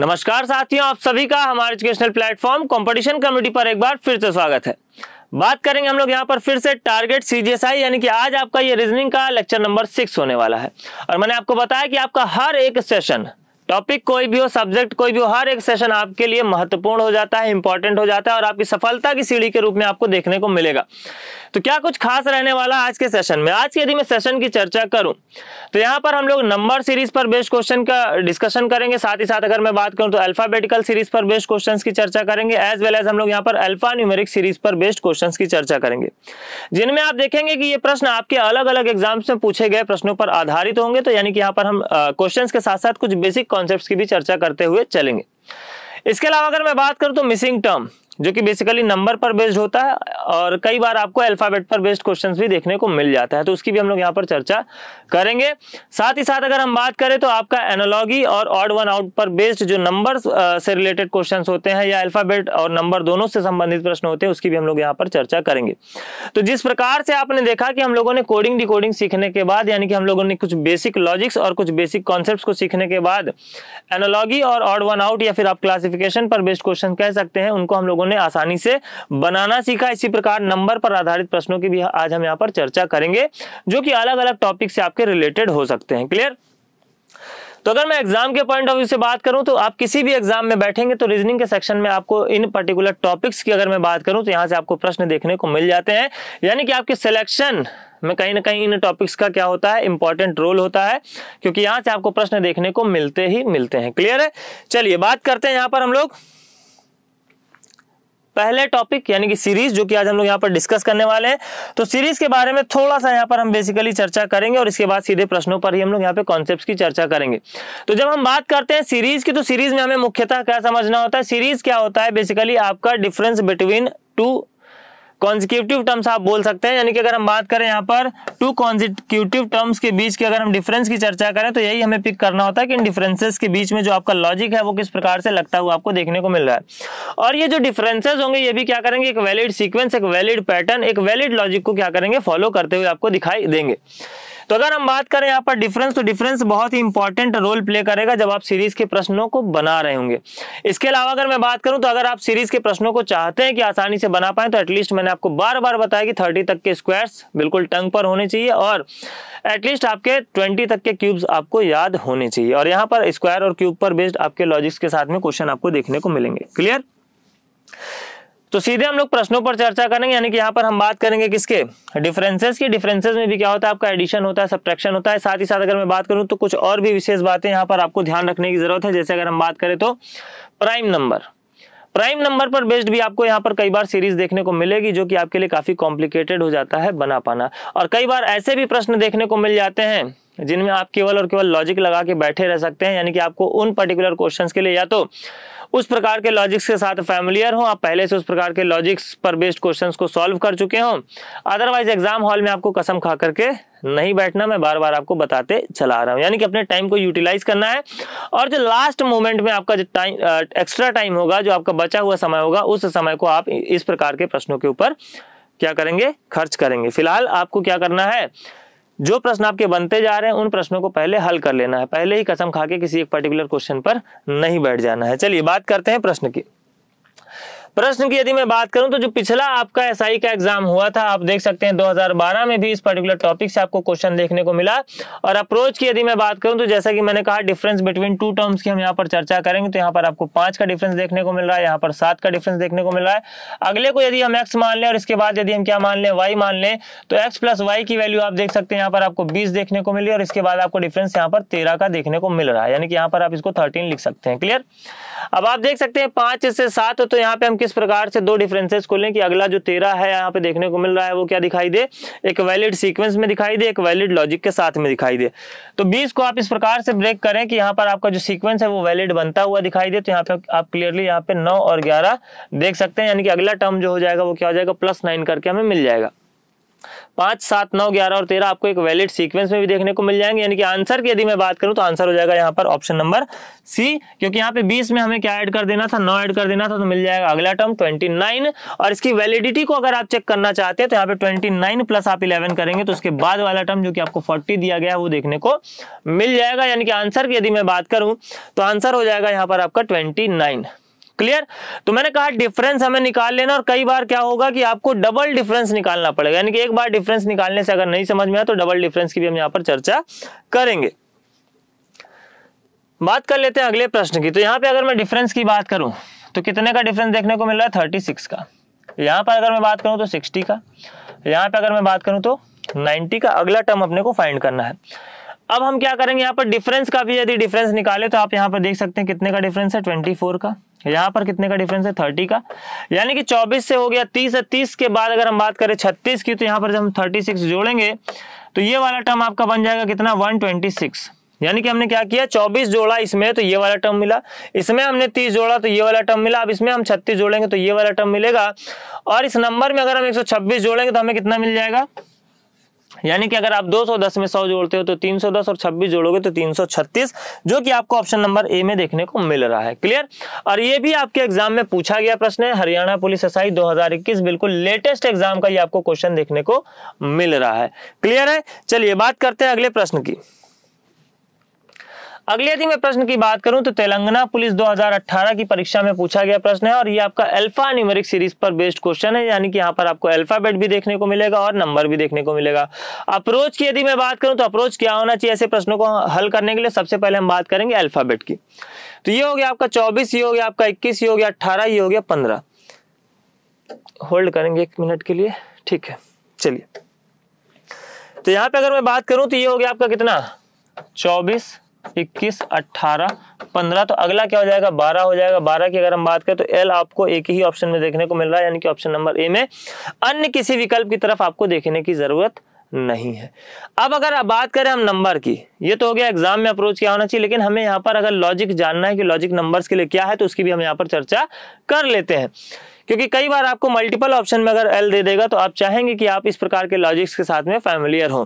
नमस्कार साथियों आप सभी का हमारे एजुकेशनल प्लेटफॉर्म कंपटीशन कमेटी पर एक बार फिर से स्वागत है बात करेंगे हम लोग यहाँ पर फिर से टारगेट सीजीएसआई यानी कि आज आपका ये रीजनिंग का लेक्चर नंबर सिक्स होने वाला है और मैंने आपको बताया कि आपका हर एक सेशन टॉपिक कोई भी हो सब्जेक्ट कोई भी हो हर एक सेशन आपके लिए महत्वपूर्ण हो जाता है इंपॉर्टेंट हो जाता है और आपकी सफलता की सीढ़ी के रूप में आपको देखने को मिलेगा तो क्या कुछ खास रहने वाला आज के सेशन में आज यदि मैं सेशन की चर्चा करूं तो यहां पर हम लोग नंबर सीरीज पर बेस्ट क्वेश्चन का डिस्कशन करेंगे साथ ही साथ अगर मैं बात करूं तो अल्फाबेटिकल सीरीज पर बेस्ट क्वेश्चन की चर्चा करेंगे एज वेल एज हम लोग यहाँ पर अल्फा न्यूमेरिक सीरीज पर बेस्ट क्वेश्चन की चर्चा करेंगे जिनमें आप देखेंगे कि ये प्रश्न आपके अलग अलग एग्जाम्स में पूछे गए प्रश्नों पर आधारित होंगे तो यानी कि यहाँ पर हम क्वेश्चन के साथ साथ कुछ बेसिक कॉन्सेप्ट की भी चर्चा करते हुए चलेंगे इसके अलावा अगर मैं बात करूं तो मिसिंग टर्म जो कि बेसिकली नंबर पर बेस्ड होता है और कई बार आपको अल्फाबेट पर बेस्ड क्वेश्चन भी देखने को मिल जाता है तो उसकी भी हम लोग यहाँ पर चर्चा करेंगे साथ ही साथ अगर हम बात करें तो आपका एनोलॉगी और ऑड वन आउट पर बेस्ड जो नंबर से रिलेटेड क्वेश्चन होते हैं या अल्फाबेट और नंबर दोनों से संबंधित प्रश्न होते हैं उसकी भी हम लोग यहाँ पर चर्चा करेंगे तो जिस प्रकार से आपने देखा कि हम लोगों ने कोडिंग डिकोडिंग सीखने के बाद यानी कि हम लोगों ने कुछ बेसिक लॉजिक्स और कुछ बेसिक कॉन्सेप्ट को सीखने के बाद एनोलॉगी और ऑड वन आउट या फिर आप क्लासिफिकेशन पर बेस्ड क्वेश्चन कह सकते हैं उनको हम लोगों हमने आसानी से बनाना सीखा इसी प्रकार नंबर पर आधारित प्रश्नों की भी आज हम यहाँ पर चर्चा करेंगे जो कि अलग अलग टॉपिक से आपके रिलेटेड हो सकते हैं क्लियर तो अगर मैं एग्जाम के पॉइंट ऑफ व्यू से बात करूं तो आप किसी भी एग्जाम में बैठेंगे तो रीजनिंग के सेक्शन में आपको इन पर्टिकुलर टॉपिक्स की अगर मैं बात करूं तो यहां से आपको प्रश्न देखने को मिल जाते हैं यानी कि आपके सिलेक्शन में कहीं ना कहीं इन टॉपिक्स का क्या होता है इंपॉर्टेंट रोल होता है क्योंकि यहां से आपको प्रश्न देखने को मिलते ही मिलते हैं क्लियर है चलिए बात करते हैं यहां पर हम लोग पहले टॉपिक यानी कि सीरीज जो कि आज हम लोग यहाँ पर डिस्कस करने वाले हैं तो सीरीज के बारे में थोड़ा सा यहाँ पर हम बेसिकली चर्चा करेंगे और इसके बाद सीधे प्रश्नों पर ही हम लोग यहाँ पे कॉन्सेप्ट की चर्चा करेंगे तो जब हम बात करते हैं सीरीज की तो सीरीज में हमें मुख्यतः क्या समझना होता है सीरीज क्या होता है बेसिकली आपका difference between two consecutive terms आप बोल सकते हैं यानी कि अगर हम बात करें यहाँ पर टू कॉन्जिक्यूटिव टर्म्स के बीच की अगर हम डिफरेंस की चर्चा करें तो यही हमें पिक करना होता है कि इन डिफरेंसेस के बीच में जो आपका लॉजिक है वो किस प्रकार से लगता हुआ आपको देखने को मिल रहा है और ये जो डिफरेंसेज होंगे ये भी क्या करेंगे एक वैलिड सीक्वेंस एक वैलिड पैटर्न एक वैलिड लॉजिक को क्या करेंगे फॉलो करते हुए आपको दिखाई देंगे तो अगर हम बात करें यहाँ पर डिफरेंस तो डिफरेंस बहुत ही इंपॉर्टेंट रोल प्ले करेगा जब आप सीरीज के प्रश्नों को बना रहे होंगे इसके अलावा अगर मैं बात करूं तो अगर आप सीरीज के प्रश्नों को चाहते हैं कि आसानी से बना पाए तो एटलीस्ट मैंने आपको बार बार बताया कि थर्टी तक के स्क्वायर्स बिल्कुल टंग पर होने चाहिए और एटलीस्ट आपके ट्वेंटी तक के क्यूब्स आपको याद होने चाहिए और यहाँ पर स्क्वायर और क्यूब पर बेस्ड आपके लॉजिक्स के साथ में क्वेश्चन आपको देखने को मिलेंगे क्लियर तो सीधे हम लोग प्रश्नों पर चर्चा करेंगे यानी कि यहाँ पर हम बात करेंगे किसके डिफरेंसेस की डिफरेंसेस में भी क्या होता है आपका एडिशन होता है सब्ट्रैक्शन होता है साथ ही साथ अगर मैं बात करूँ तो कुछ और भी विशेष बातें यहाँ पर आपको ध्यान रखने की जरूरत है जैसे अगर हम बात करें तो प्राइम नंबर प्राइम नंबर पर बेस्ड भी आपको यहाँ पर कई बार सीरीज देखने को मिलेगी जो कि आपके लिए काफी कॉम्प्लिकेटेड हो जाता है बना पाना और कई बार ऐसे भी प्रश्न देखने को मिल जाते हैं जिनमें आप केवल और केवल लॉजिक लगा के बैठे रह सकते हैं यानी कि आपको उन पर्टिकुलर क्वेश्चंस के लिए या तो उस प्रकार के लॉजिक्स के साथ फैमिलियर हो आप पहले से उस प्रकार के लॉजिक्स पर बेस्ड क्वेश्चंस को सॉल्व कर चुके हों अदरवाइज एग्जाम हॉल में आपको कसम खा करके नहीं बैठना मैं बार बार आपको बताते चला रहा हूँ यानी कि अपने टाइम को यूटिलाइज करना है और जो लास्ट मोमेंट में आपका जो टाइम एक्स्ट्रा टाइम होगा जो आपका बचा हुआ समय होगा उस समय को आप इस प्रकार के प्रश्नों के ऊपर क्या करेंगे खर्च करेंगे फिलहाल आपको क्या करना है जो प्रश्न आपके बनते जा रहे हैं उन प्रश्नों को पहले हल कर लेना है पहले ही कसम खा के किसी एक पर्टिकुलर क्वेश्चन पर नहीं बैठ जाना है चलिए बात करते हैं प्रश्न की प्रश्न की यदि मैं बात करूं तो जो पिछला आपका एसआई का एग्जाम हुआ था आप देख सकते हैं 2012 में भी इस पर्टिकुलर टॉपिक से आपको क्वेश्चन देखने को मिला और अप्रोच की यदि मैं बात करूं तो जैसा कि मैंने कहा डिफरेंस बिटवीन टू टर्म्स की हम यहां पर चर्चा करेंगे तो यहाँ पर आपको पांच का डिफरेंस देखने को मिल रहा है यहाँ पर सात का डिफरेंस देखने को मिल रहा है अगले को यदि हम एक्स मान लें और इसके बाद यदि हम क्या मान लें वाई मान लें तो एक्स प्लस वाई की वैल्यू आप देख सकते हैं यहाँ पर आपको बीस देखने को मिली और इसके बाद आपको डिफरेंस यहाँ पर तेरह का देखने को मिल रहा है यानी कि यहाँ पर आप इसको थर्टीन लिख सकते हैं क्लियर अब आप देख सकते हैं पांच से सात तो यहाँ पे हम इस प्रकार से दो डिफरेंसेस लें कि अगला जो तेरह है यहाँ पे देखने को मिल रहा है वो क्या दिखाई दे एक वैलिड सीक्वेंस में दिखाई दे एक वैलिड लॉजिक के साथ में दिखाई दे तो बीस को आप इस प्रकार से ब्रेक करें कि यहाँ पर आपका जो सीक्वेंस है वो वैलिड बनता हुआ दिखाई दे तो यहाँ पे आप क्लियरली यहाँ पे नौ और ग्यारह देख सकते हैं यानी कि अगला टर्म जो हो जाएगा वो क्या हो जाएगा प्लस नाइन करके हमें मिल जाएगा पाँच सात नौ ग्यारह और तेरह आपको एक वैलिड सीक्वेंस में भी देखने को मिल जाएंगे यानी कि आंसर की यदि मैं बात करूं तो आंसर हो जाएगा यहाँ पर ऑप्शन नंबर सी क्योंकि यहाँ पे बीस में हमें क्या ऐड कर देना था नौ ऐड कर देना था तो मिल जाएगा अगला टर्म ट्वेंटी नाइन और इसकी वैलिडिटी को अगर आप चेक करना चाहते हैं तो यहाँ पे ट्वेंटी नाइन प्लस आप इलेवन करेंगे तो उसके बाद वाला टर्म जो कि आपको फोर्टी दिया गया है वो देखने को मिल जाएगा यानी कि आंसर की यदि मैं बात करूं तो आंसर हो जाएगा यहाँ पर आपका ट्वेंटी नाइन क्लियर तो मैंने कहा डिफरेंस हमें निकाल लेना और कई बार क्या होगा कि आपको डबल डिफरेंस निकालना पड़ेगा यानी कि एक बार डिफरेंस निकालने से अगर नहीं समझ में आया तो डबल डिफरेंस की भी हम यहां पर चर्चा करेंगे बात कर लेते हैं अगले प्रश्न की तो यहां पे अगर मैं डिफरेंस की बात करूं तो कितने का डिफरेंस देखने को मिल रहा है थर्टी सिक्स का यहां पर अगर मैं बात करूं तो सिक्सटी का यहां पे अगर मैं बात करूं तो नाइन्टी का अगला टर्म अपने को फाइंड करना है अब हम क्या करेंगे यहाँ पर डिफरेंस का भी यदि डिफरेंस निकाले तो आप यहाँ पर देख सकते हैं कितने का डिफरेंस है ट्वेंटी फोर का यहाँ पर कितने का डिफरेंस है थर्टी का यानी कि चौबीस से हो गया तीस है तीस के बाद अगर हम बात करें छत्तीस की तो यहाँ पर जब हम थर्टी सिक्स जोड़ेंगे तो ये वाला टर्म आपका बन जाएगा कितना वन ट्वेंटी सिक्स यानी कि हमने क्या किया 24 जोड़ा इसमें तो ये वाला टर्म मिला इसमें हमने 30 जोड़ा तो ये वाला टर्म मिला अब इसमें हम 36 जोड़ेंगे तो ये वाला टर्म मिलेगा और इस नंबर में अगर हम 126 जोड़ेंगे तो हमें कितना मिल जाएगा यानी कि अगर आप 210 में 100 जोड़ते हो तो 310 और 26 जोड़ोगे तो 336 जो कि आपको ऑप्शन नंबर ए में देखने को मिल रहा है क्लियर और ये भी आपके एग्जाम में पूछा गया प्रश्न है हरियाणा पुलिस एसआई 2021 बिल्कुल लेटेस्ट एग्जाम का ये आपको क्वेश्चन देखने को मिल रहा है क्लियर है चलिए बात करते हैं अगले प्रश्न की अगले यदि मैं प्रश्न की बात करूं तो तेलंगाना पुलिस 2018 की परीक्षा में पूछा गया प्रश्न है और ये आपका अल्फा न्यूमेरिक सीरीज पर बेस्ड क्वेश्चन है यानी कि यहाँ पर आपको अल्फाबेट भी देखने को मिलेगा और नंबर भी देखने को मिलेगा अप्रोच की यदि मैं बात करूं तो अप्रोच क्या होना चाहिए ऐसे प्रश्नों को हल करने के लिए सबसे पहले हम बात करेंगे अल्फाबेट की तो ये हो गया आपका चौबीस ये हो गया आपका इक्कीस ये हो गया अट्ठारह ये हो गया पंद्रह होल्ड करेंगे एक मिनट के लिए ठीक है चलिए तो यहाँ पे अगर मैं बात करूं तो ये हो गया आपका कितना चौबीस इक्कीस अट्ठारह पंद्रह तो अगला क्या हो जाएगा बारह हो जाएगा बारह की अगर हम बात करें तो एल आपको एक ही ऑप्शन में देखने को मिल रहा है यानी कि ऑप्शन नंबर ए में अन्य किसी विकल्प की तरफ आपको देखने की जरूरत नहीं है अब अगर आप बात करें हम नंबर की ये तो हो गया एग्जाम में अप्रोच क्या होना चाहिए लेकिन हमें यहाँ पर अगर लॉजिक जानना है कि लॉजिक नंबर्स के लिए क्या है तो उसकी भी हम यहाँ पर चर्चा कर लेते हैं क्योंकि कई बार आपको मल्टीपल ऑप्शन में अगर एल दे देगा तो आप चाहेंगे कि आप इस प्रकार के लॉजिक्स के साथ में फैमिलियर हो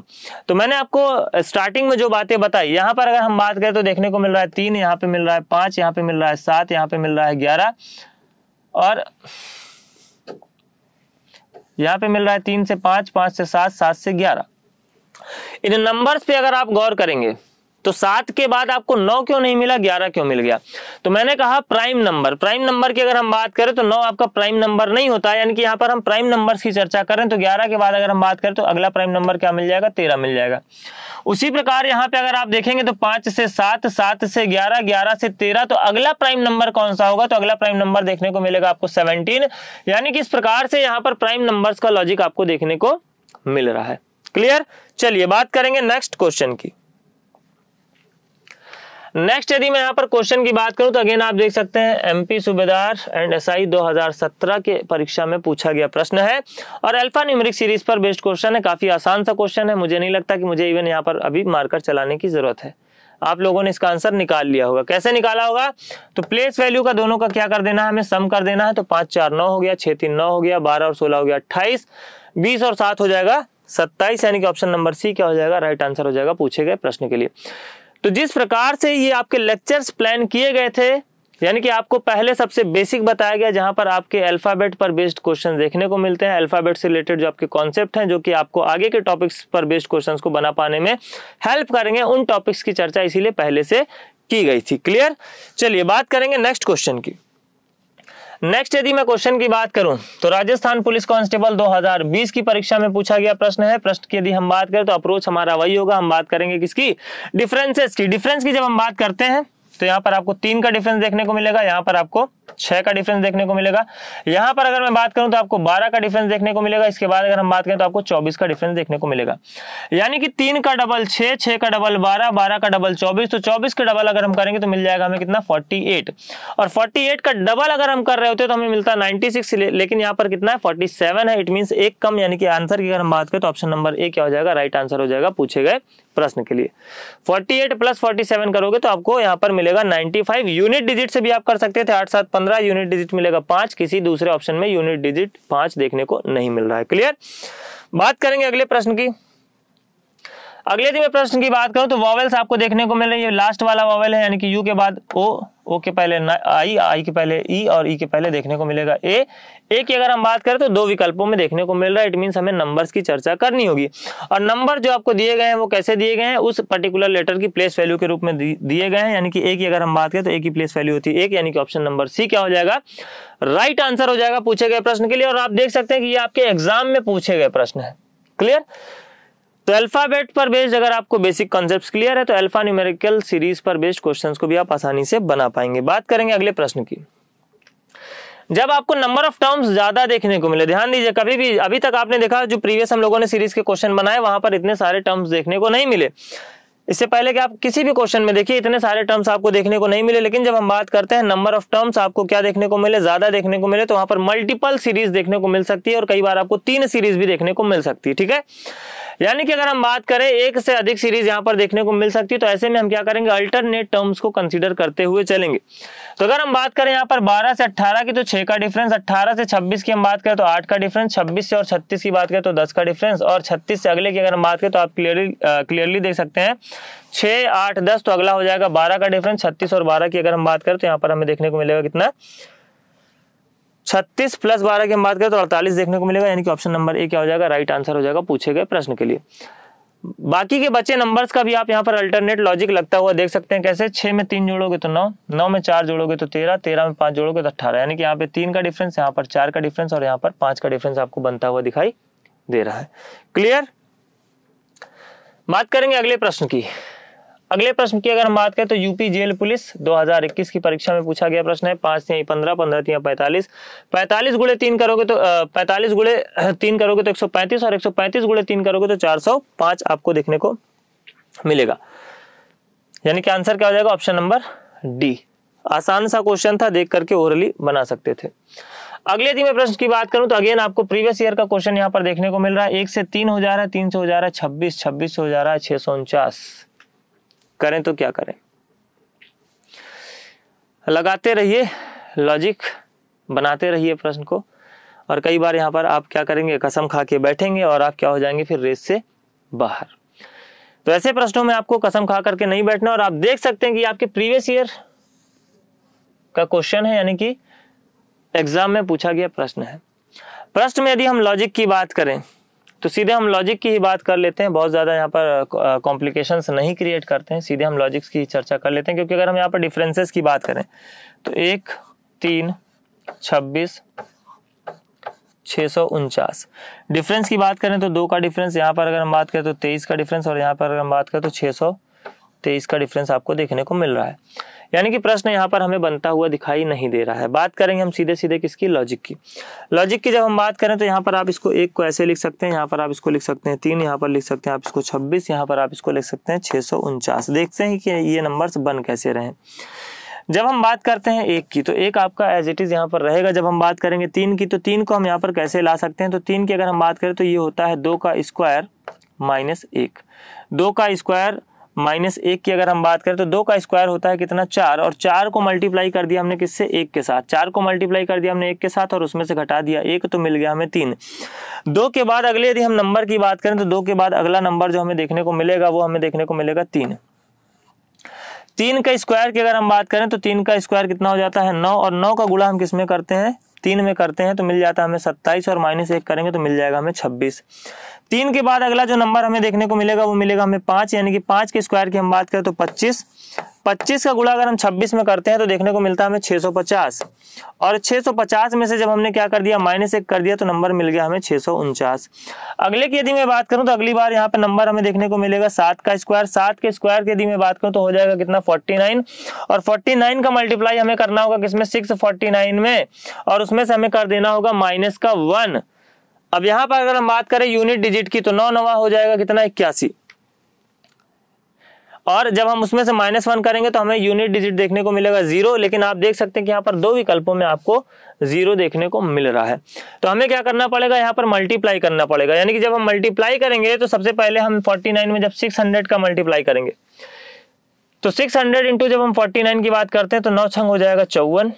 तो मैंने आपको स्टार्टिंग में जो बातें बताई यहाँ पर अगर हम बात करें तो देखने को मिल रहा है तीन यहाँ पे मिल रहा है पांच यहाँ पे मिल रहा है सात यहाँ पे मिल रहा है ग्यारह और यहाँ पे मिल रहा है तीन से पांच पांच से सात सात से ग्यारह इन नंबर्स पे अगर आप गौर करेंगे तो सात के बाद आपको नौ क्यों नहीं मिला ग्यारह क्यों मिल गया तो मैंने कहा प्राइम नंबर प्राइम नंबर की अगर हम बात करें तो नौ आपका प्राइम नंबर नहीं होता है यानी कि यहां पर हम प्राइम नंबर की चर्चा करें तो ग्यारह के बाद अगर हम बात करें तो अगला प्राइम नंबर क्या मिल जाएगा तेरह मिल जाएगा उसी प्रकार यहाँ पे अगर आप देखेंगे तो पांच से सात सात से ग्यारह ग्यारह से तेरह तो अगला प्राइम नंबर कौन सा होगा तो अगला प्राइम नंबर देखने को मिलेगा आपको सेवनटीन यानी कि इस प्रकार से यहाँ पर प्राइम नंबर का लॉजिक आपको देखने को मिल रहा है क्लियर चलिए बात करेंगे नेक्स्ट क्वेश्चन की नेक्स्ट यदि मैं यहाँ पर क्वेश्चन की बात करूं तो अगेन आप देख सकते हैं एमपी सूबेदार एंड एसआई 2017 के परीक्षा में पूछा गया प्रश्न है और अल्फा न्यूमरिक सीरीज पर बेस्ट क्वेश्चन है काफी आसान सा क्वेश्चन है मुझे नहीं लगता कि मुझे इवन यहाँ पर अभी मार्कर चलाने की जरूरत है आप लोगों ने इसका आंसर निकाल लिया होगा कैसे निकाला होगा तो प्लेस वैल्यू का दोनों का क्या कर देना है हमें सम कर देना है तो पांच चार नौ हो गया छह तीन नौ हो गया बारह और सोलह हो गया अट्ठाईस बीस और सात हो जाएगा सत्ताईस यानी कि ऑप्शन नंबर सी क्या हो जाएगा राइट आंसर हो जाएगा पूछे गए प्रश्न के लिए तो जिस प्रकार से ये आपके लेक्चर्स प्लान किए गए थे यानी कि आपको पहले सबसे बेसिक बताया गया जहां पर आपके अल्फ़ाबेट पर बेस्ड क्वेश्चन देखने को मिलते हैं अल्फ़ाबेट से रिलेटेड जो आपके कॉन्सेप्ट हैं जो कि आपको आगे के टॉपिक्स पर बेस्ड क्वेश्चंस को बना पाने में हेल्प करेंगे उन टॉपिक्स की चर्चा इसीलिए पहले से की गई थी क्लियर चलिए बात करेंगे नेक्स्ट क्वेश्चन की नेक्स्ट यदि मैं क्वेश्चन की बात करूं तो राजस्थान पुलिस कांस्टेबल 2020 की परीक्षा में पूछा गया प्रश्न है प्रश्न की यदि हम बात करें तो अप्रोच हमारा वही होगा हम बात करेंगे किसकी डिफरेंसेस की डिफरेंस की जब हम बात करते हैं तो यहाँ पर आपको तीन का डिफरेंस देखने को मिलेगा यहाँ पर आपको छह का डिफरेंस देखने को मिलेगा यहां पर अगर मैं बात करूं तो आपको बारह का डिफरेंस देखने को मिलेगा इसके बाद अगर हम बात करें तो आपको चौबीस का डिफरेंस देखने को मिलेगा यानी कि तीन का डबल छह छह का डबल बारह बारह का डबल चौबीस तो चौबीस का डबल अगर हम करेंगे तो मिल जाएगा हमें कितना फोर्टी एट और फोर्टी एट का डबल अगर हम कर रहे होते तो हमें मिलता नाइनटी सिक्स लेकिन यहाँ पर कितना है फोर्टी सेवन है इट मीन एक कम यानी कि आंसर की अगर हम बात करें तो ऑप्शन नंबर ए क्या हो जाएगा राइट आंसर हो जाएगा पूछे गए प्रश्न के लिए 48 प्लस 47 करोगे तो आपको यहाँ पर मिलेगा 95 यूनिट डिजिट से भी आप कर सकते थे आठ सात पंद्रह यूनिट डिजिट मिलेगा पांच किसी दूसरे ऑप्शन में यूनिट डिजिट पांच देखने को नहीं मिल रहा है क्लियर बात करेंगे अगले प्रश्न की अगले दिन मैं प्रश्न की बात करूं तो वॉवेल्स आपको देखने को मिल रही है लास्ट वाला वॉवेल है यानी कि यू के बाद ओ ओ के पहले आई आई के पहले ई e और ई e के पहले देखने को मिलेगा ए ए की अगर हम बात करें तो दो विकल्पों में देखने को मिल रहा है इट मीन्स हमें नंबर्स की चर्चा करनी होगी और नंबर जो आपको दिए गए हैं वो कैसे दिए गए हैं उस पर्टिकुलर लेटर की प्लेस वैल्यू के रूप में दिए गए हैं यानी कि ए की अगर हम बात करें तो ए की प्लेस वैल्यू होती है एक यानी कि ऑप्शन नंबर सी क्या हो जाएगा राइट आंसर हो जाएगा पूछे गए प्रश्न के लिए और आप देख सकते हैं कि ये आपके एग्जाम में पूछे गए प्रश्न है क्लियर तो अल्फाबेट पर बेस्ड अगर आपको बेसिक कॉन्सेप्ट क्लियर है तो अल्फा न्यूमेरिकल सीरीज पर बेस्ड क्वेश्चन को भी आप आसानी से बना पाएंगे बात करेंगे अगले प्रश्न की जब आपको नंबर ऑफ टर्म्स ज्यादा देखने को मिले ध्यान दीजिए कभी भी अभी तक आपने देखा जो प्रीवियस हम लोगों ने सीरीज के क्वेश्चन बनाए वहां पर इतने सारे टर्म्स देखने को नहीं मिले इससे पहले कि आप किसी भी क्वेश्चन में देखिए इतने सारे टर्म्स आपको देखने को नहीं मिले लेकिन जब हम बात करते हैं नंबर ऑफ टर्म्स आपको क्या देखने को मिले ज्यादा देखने को मिले तो वहां पर मल्टीपल सीरीज देखने को मिल सकती है और कई बार आपको तीन सीरीज भी देखने को मिल सकती है ठीक है यानी कि अगर हम बात करें एक से अधिक सीरीज यहाँ पर देखने को मिल सकती है तो ऐसे में हम क्या करेंगे अल्टरनेट टर्म्स को कंसिडर करते हुए चलेंगे तो अगर हम बात करें यहाँ पर बारह से अट्ठारह की तो छह का डिफरेंस अट्ठारह से छब्बीस की हम बात करें तो आठ का डिफरेंस छब्बीस से और छत्तीस की बात करें तो दस का डिफरेंस और छत्तीस से अगले की अगर हम बात करें तो आप क्लियरली क्लियरली देख सकते हैं छः आठ दस तो अगला हो जाएगा बारह का डिफरेंस छत्तीस और बारह की अगर हम बात करें तो यहाँ पर हमें देखने को मिलेगा कितना छत्तीस प्लस बारह की हम बात करें तो अड़तालीस देखने को मिलेगा यानी कि ऑप्शन नंबर ए क्या हो जाएगा राइट आंसर हो जाएगा पूछे गए प्रश्न के लिए बाकी के बचे नंबर्स का भी आप यहाँ पर अल्टरनेट लॉजिक लगता हुआ देख सकते हैं कैसे छह में तीन जोड़ोगे तो नौ नौ में चार जोड़ोगे तो तेरह तेरह में पांच जोड़ोगे तो अठारह यानी कि यहाँ पे तीन का डिफरेंस यहाँ पर चार का डिफरेंस और यहाँ पर पांच का डिफरेंस आपको बनता हुआ दिखाई दे रहा है क्लियर बात करेंगे अगले प्रश्न की अगले प्रश्न की अगर हम बात करें तो यूपी जेल पुलिस 2021 की परीक्षा में पूछा गया प्रश्न है पांच तीन पंद्रह पंद्रह तीन पैंतालीस पैंतालीस गुड़े तीन करोगे तो पैंतालीस गुड़े तीन करोगे तो एक सौ पैंतीस और एक सौ पैंतीस गुड़े तीन करोगे तो चार सौ पांच आपको देखने को मिलेगा यानी कि आंसर क्या हो जाएगा ऑप्शन नंबर डी आसान सा क्वेश्चन था देख करके ओरली बना सकते थे अगले यदि मैं प्रश्न की बात करूं तो अगेन आपको प्रीवियस ईयर का क्वेश्चन यहाँ पर देखने को मिल रहा है एक से तीन हो जा रहा है तीन से हो जा रहा है छब्बीस छब्बीस हो जा रहा है छह सौ उनचास करें तो क्या करें लगाते रहिए लॉजिक बनाते रहिए प्रश्न को और कई बार यहाँ पर आप क्या करेंगे कसम खा के बैठेंगे और आप क्या हो जाएंगे फिर रेस से बाहर तो ऐसे प्रश्नों में आपको कसम खा करके नहीं बैठना और आप देख सकते हैं कि आपके प्रीवियस ईयर का क्वेश्चन है यानी कि एग्जाम में पूछा गया प्रश्न है प्रश्न में यदि हम लॉजिक की बात करें तो सीधे हम लॉजिक की ही बात कर लेते हैं बहुत ज़्यादा यहाँ पर कॉम्प्लिकेशंस नहीं क्रिएट करते हैं सीधे हम लॉजिक्स की चर्चा कर लेते हैं क्योंकि अगर हम यहाँ पर डिफरेंसेस की बात करें तो एक तीन छब्बीस छः सौ उनचास डिफरेंस की बात करें तो दो का डिफरेंस यहाँ पर अगर हम बात करें तो तेईस का डिफरेंस और यहाँ पर अगर हम बात करें तो छः सौ तेईस का डिफरेंस आपको देखने को मिल रहा है यानी कि प्रश्न यहाँ पर हमें बनता हुआ दिखाई नहीं दे रहा है बात करेंगे हम सीधे सीधे किसकी लॉजिक की लॉजिक की जब हम बात करें तो यहाँ पर आप इसको एक को ऐसे लिख सकते हैं यहाँ पर आप इसको लिख सकते हैं तीन यहाँ पर लिख सकते हैं आप इसको छब्बीस यहाँ पर आप इसको लिख सकते हैं छह देखते हैं कि ये नंबर बन कैसे रहे जब हम बात करते हैं एक की तो एक आपका एज इट इज़ यहाँ पर रहेगा जब हम बात करेंगे तीन की तो तीन को हम यहाँ पर कैसे ला सकते हैं तो तीन की अगर हम बात करें तो ये होता है दो का स्क्वायर माइनस एक दो का स्क्वायर माइनस एक की अगर हम बात करें तो दो का स्क्वायर होता है कितना चार और चार को मल्टीप्लाई कर दिया हमने किससे एक के साथ चार को मल्टीप्लाई कर दिया हमने एक के साथ और उसमें से घटा दिया एक तो मिल गया हमें तीन दो के बाद अगले यदि हम नंबर की बात करें तो दो के बाद अगला नंबर जो हमें देखने को मिलेगा वो हमें देखने को मिलेगा तीन तीन का स्क्वायर की अगर हम बात करें तो तीन का स्क्वायर कितना हो जाता है नौ और नौ का गुड़ा हम किसमें करते हैं तीन में करते हैं तो मिल जाता है हमें सत्ताईस और माइनस एक करेंगे तो मिल जाएगा हमें छब्बीस तीन के बाद अगला जो नंबर हमें देखने को मिलेगा वो मिलेगा हमें पांच यानी कि पांच के स्क्वायर की हम बात करें तो पच्चीस पच्चीस का गुणा अगर हम छब्बीस में करते हैं तो देखने को मिलता है हमें 650 और 650 में से जब हमने क्या कर दिया माइनस एक कर दिया तो नंबर मिल गया हमें उनचास अगले की यदि मैं बात करूं तो अगली बार यहाँ पे नंबर हमें देखने को मिलेगा सात का स्क्वायर सात के स्क्वायर की यदि मैं बात करूँ तो हो जाएगा कितना फोर्टी और फोर्टी का मल्टीप्लाई हमें करना होगा किसमें सिक्स में और उसमें से हमें कर देना होगा माइनस का वन अब यहां पर अगर हम बात करें यूनिट डिजिट की तो नौ नवा हो जाएगा कितना इक्यासी और जब हम उसमें से माइनस वन करेंगे तो हमें यूनिट डिजिट देखने को मिलेगा जीरो लेकिन आप देख सकते हैं कि यहाँ पर दो विकल्पों में आपको जीरो देखने को मिल रहा है तो हमें क्या करना पड़ेगा यहाँ पर मल्टीप्लाई करना पड़ेगा यानी कि जब हम मल्टीप्लाई करेंगे तो सबसे पहले हम 49 में जब 600 का मल्टीप्लाई करेंगे तो सिक्स हंड्रेड इंटू जब हम नाइन की बात करते हैं तो नौ छंग हो जाएगा चौवन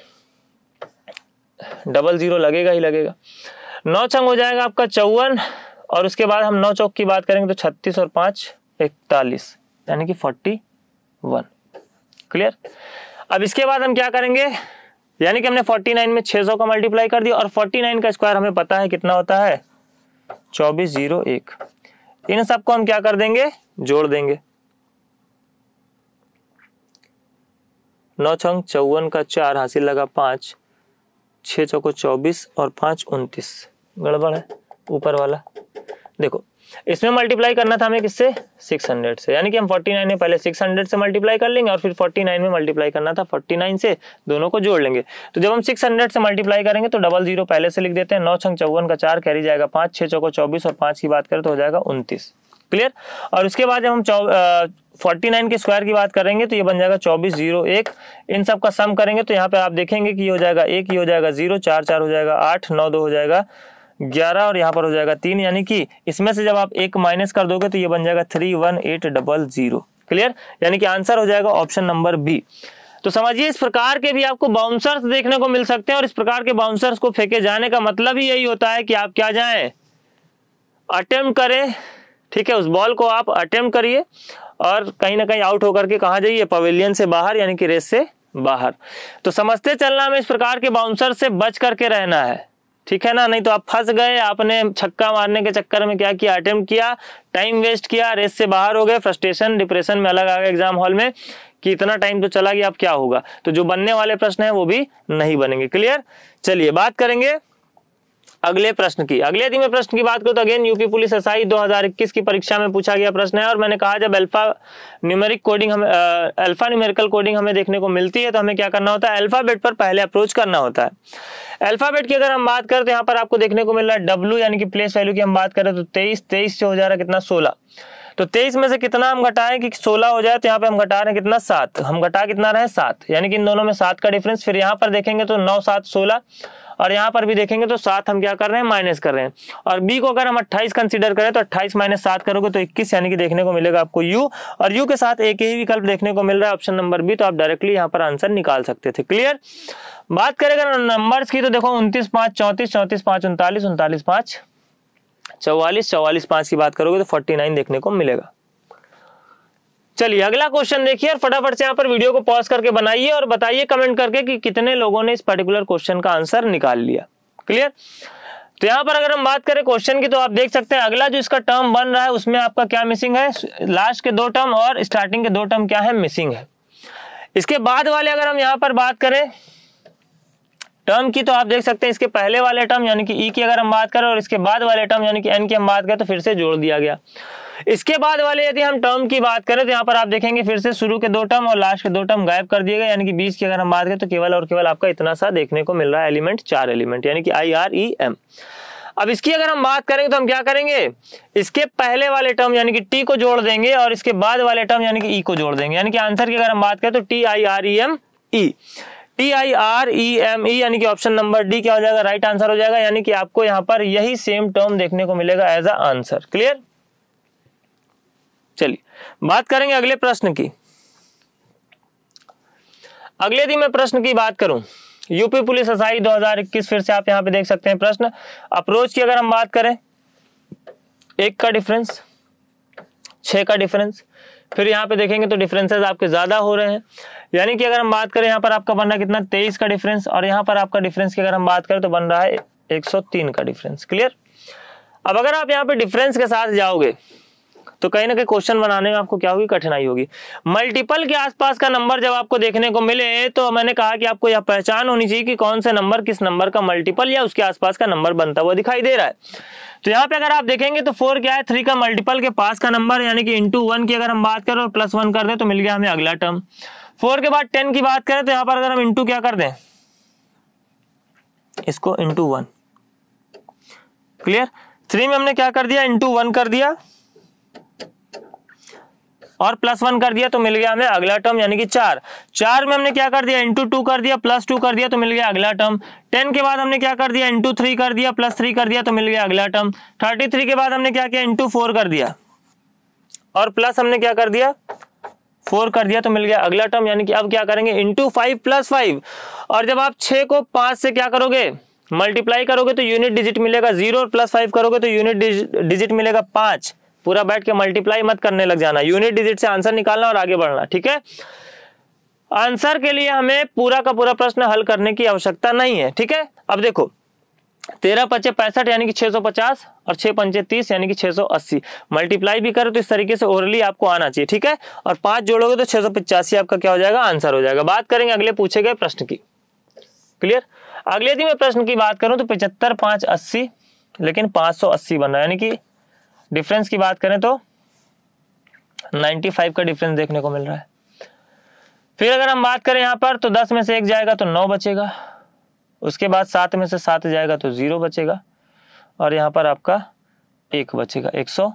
डबल जीरो लगेगा ही लगेगा नौ छंग हो जाएगा आपका चौवन और उसके बाद हम नौ चौक की बात करेंगे तो छत्तीस और पांच इकतालीस यानी कि फोर्टी वन क्लियर अब इसके बाद हम क्या करेंगे यानी कि हमने फोर्टी नाइन में सौ का मल्टीप्लाई कर दिया और फोर्टी नाइन का स्क्वायर हमें पता है कितना होता है चौबीस जीरो एक इन सबको हम क्या कर देंगे जोड़ देंगे नौ छंग चौवन का चार हासिल लगा पांच छ चौको चौबीस और पांच उनतीस गड़बड़ है ऊपर वाला देखो इसमें मल्टीप्लाई करना था हमें किससे 600 से यानी कि हम 49 में पहले 600 से मल्टीप्लाई कर लेंगे और फिर 49 में मल्टीप्लाई करना था 49 से दोनों को जोड़ लेंगे तो जब हम 600 से मल्टीप्लाई करेंगे तो डबल जीरो पहले से लिख देते हैं नौ छंग चौवन का चार कैरी जाएगा पांच छह चौको चौबीस और पांच की बात करें तो हो जाएगा उनतीस क्लियर और उसके बाद जब हम फोर्टी नाइन के स्क्वायर की बात करेंगे तो ये बन जाएगा चौबीस जीरो एक इन सब का सम करेंगे तो यहाँ पे आप देखेंगे कि ये हो जाएगा एक ये हो जाएगा जीरो चार चार हो जाएगा आठ नौ दो हो जाएगा ग्यारह और यहाँ पर हो जाएगा तीन यानी कि इसमें से जब आप एक माइनस कर दोगे तो ये बन जाएगा three one eight double zero clear यानी कि आंसर हो जाएगा ऑप्शन नंबर बी तो समझिए इस प्रकार के भी आपको बाउंसर्स देखने को मिल सकते हैं और इस प्रकार के बाउंसर्स को फेंके जाने का मतलब ही यही होता है कि आप क्या जाए अटेम्प करें ठीक है उस बॉल को आप अटेम्प करिए और कहीं ना कहीं आउट होकर के कहा जाइए पवेलियन से बाहर यानी कि रेस से बाहर तो समझते चलना हमें इस प्रकार के बाउंसर से बच करके रहना है ठीक है ना नहीं तो आप फंस गए आपने छक्का मारने के चक्कर में क्या किया अटेम किया टाइम वेस्ट किया रेस से बाहर हो गए फ्रस्ट्रेशन डिप्रेशन में अलग आ गए एग्जाम हॉल में कि इतना टाइम तो चला गया अब क्या होगा तो जो बनने वाले प्रश्न है वो भी नहीं बनेंगे क्लियर चलिए बात करेंगे अगले प्रश्न की अगले मैं प्रश्न की बात करूं तो अगेन यूपी पुलिस एसआई 2021 की परीक्षा में पूछा गया प्रश्न है और मैंने कहा जब अल्फा न्यूमेरिक कोडिंग हमें अल्फा न्यूमेरिकल कोडिंग हमें देखने को मिलती है तो हमें क्या करना होता है अल्फाबेट पर पहले अप्रोच करना होता है अल्फाबेट की अगर हम बात करें तो यहाँ पर आपको देखने को मिल रहा है डब्ल्यू यानी कि प्लेस वैल्यू की हम बात करें तो तेईस तेईस से हो जा रहा है कितना सोलह तो तेईस में से कितना हम घटाएं कि सोलह हो जाए तो यहाँ पे हम घटा रहे हैं कितना सात हम घटा कितना रहे सात यानी कि इन दोनों में सात का डिफरेंस फिर यहाँ पर देखेंगे तो नौ सात सोलह और यहाँ पर भी देखेंगे तो सात हम क्या कर रहे हैं माइनस कर रहे हैं और बी को अगर हम अट्ठाईस कंसिडर करें तो अट्ठाईस माइनस सात करोगे तो इक्कीस यानी कि देखने को मिलेगा आपको यू और यू के साथ एक ही विकल्प देखने को मिल रहा है ऑप्शन नंबर बी तो आप डायरेक्टली यहाँ पर आंसर निकाल सकते थे क्लियर बात करें अगर नंबर्स की तो देखो उनतीस पाँच चौंतीस चौंतीस पाँच उनतालीस उनतालीस पाँच चौवालीस चौवालीस पांच की बात करोगे तो फोर्टी नाइन देखने को मिलेगा चलिए अगला क्वेश्चन देखिए और फटाफट से यहाँ पर वीडियो को पॉज करके बनाइए और बताइए कमेंट करके कि कितने लोगों ने इस पर्टिकुलर क्वेश्चन का आंसर निकाल लिया क्लियर तो यहाँ पर अगर हम बात करें क्वेश्चन की तो आप देख सकते हैं अगला जो इसका टर्म बन रहा है उसमें आपका क्या मिसिंग है लास्ट के दो टर्म और स्टार्टिंग के दो टर्म क्या है मिसिंग है इसके बाद वाले अगर हम यहाँ पर बात करें टर्म की तो आप देख सकते हैं इसके पहले वाले टर्म यानी कि ई e की अगर हम बात करें और इसके बाद वाले टर्म यानी कि एन की हम बात करें तो फिर से जोड़ दिया गया इसके बाद वाले यदि हम टर्म की बात करें तो यहाँ पर आप देखेंगे फिर से शुरू के दो टर्म और लास्ट के दो टर्म गायब कर दिए गए यानी कि बीच की अगर हम बात करें तो केवल और केवल आपका इतना सा देखने को मिल रहा है एलिमेंट चार एलिमेंट यानी कि आई आर ई एम अब इसकी अगर हम बात करेंगे तो हम क्या करेंगे इसके पहले वाले टर्म यानी कि टी को जोड़ देंगे और इसके बाद वाले टर्म यानी कि ई e को जोड़ देंगे यानी कि आंसर की अगर हम बात करें तो T I R E M E T I R E M E यानी कि ऑप्शन नंबर डी क्या हो जाएगा राइट आंसर हो जाएगा यानी कि आपको यहां पर यही सेम टर्म देखने को मिलेगा एज अ आंसर क्लियर चलिए बात करेंगे अगले प्रश्न की अगले दिन मैं प्रश्न की बात करूं यूपी पुलिस असाई 2021 फिर से आप यहां पे देख सकते हैं प्रश्न अप्रोच की अगर हम बात करें एक का डिफरेंस छह का डिफरेंस फिर यहाँ पे देखेंगे तो डिफरेंसेस आपके ज़्यादा हो रहे हैं यानी कि अगर हम बात करें यहाँ पर आपका बन रहा कितना तेईस का डिफरेंस और यहाँ पर आपका डिफरेंस की अगर हम बात करें तो बन रहा है एक का डिफरेंस क्लियर अब अगर आप यहाँ पे डिफरेंस के साथ जाओगे तो कहीं ना कहीं क्वेश्चन बनाने में आपको क्या होगी कठिनाई होगी मल्टीपल के आसपास का नंबर जब आपको देखने को मिले तो मैंने कहा कि आपको यह पहचान होनी चाहिए कि कौन सा नंबर किस नंबर का मल्टीपल या उसके आसपास का नंबर बनता हुआ दिखाई दे रहा है तो यहाँ पे अगर आप देखेंगे तो फोर क्या है थ्री का मल्टीपल के पास का नंबर यानी कि इंटू वन की अगर हम बात करें और प्लस वन कर दें तो मिल गया हमें अगला टर्म फोर के बाद टेन की बात करें तो यहाँ पर अगर हम इंटू क्या कर दें इसको इंटू वन क्लियर थ्री में हमने क्या कर दिया इंटू वन कर दिया और प्लस वन कर दिया तो मिल गया हमें अगला टर्म यानी कि चार चार में हमने क्या कर दिया इंटू टू कर दिया प्लस टू कर दिया तो मिल गया अगला टर्म टेन के बाद हमने क्या कर दिया इंटू थ्री कर दिया प्लस थ्री कर दिया तो मिल गया अगला टर्म थर्टी थ्री के बाद हमने क्या किया इंटू फोर कर दिया और प्लस हमने क्या कर दिया फोर कर दिया तो मिल गया अगला टर्म यानी कि अब क्या करेंगे इंटू फाइव प्लस फाइव और जब आप छह को पांच से क्या करोगे मल्टीप्लाई करोगे तो यूनिट डिजिट मिलेगा जीरो और प्लस फाइव करोगे तो यूनिट डिजिट मिलेगा पांच पूरा बैठ के मल्टीप्लाई मत करने लग जाना यूनिट डिजिट से आंसर निकालना और आगे बढ़ना ठीक है आंसर के लिए हमें पूरा का पूरा प्रश्न हल करने की आवश्यकता नहीं है ठीक है अब देखो तेरह पच्चे पैंसठ यानी कि 650 और छह पंचे तीस यानी कि 680 मल्टीप्लाई भी करो तो इस तरीके से ओरली आपको आना चाहिए ठीक है और पांच जोड़ोगे तो छह आपका क्या हो जाएगा आंसर हो जाएगा बात करेंगे अगले पूछे गए प्रश्न की क्लियर अगले यदि मैं प्रश्न की बात करूं तो पिछहत्तर पांच अस्सी लेकिन पांच सौ अस्सी है यानी कि डिफरेंस की बात करें तो 95 का डिफरेंस देखने को मिल रहा है फिर अगर हम बात करें यहां पर तो 10 में से एक जाएगा तो 9 बचेगा उसके बाद सात में से सात जाएगा तो ज़ीरो बचेगा और यहाँ पर आपका एक बचेगा 109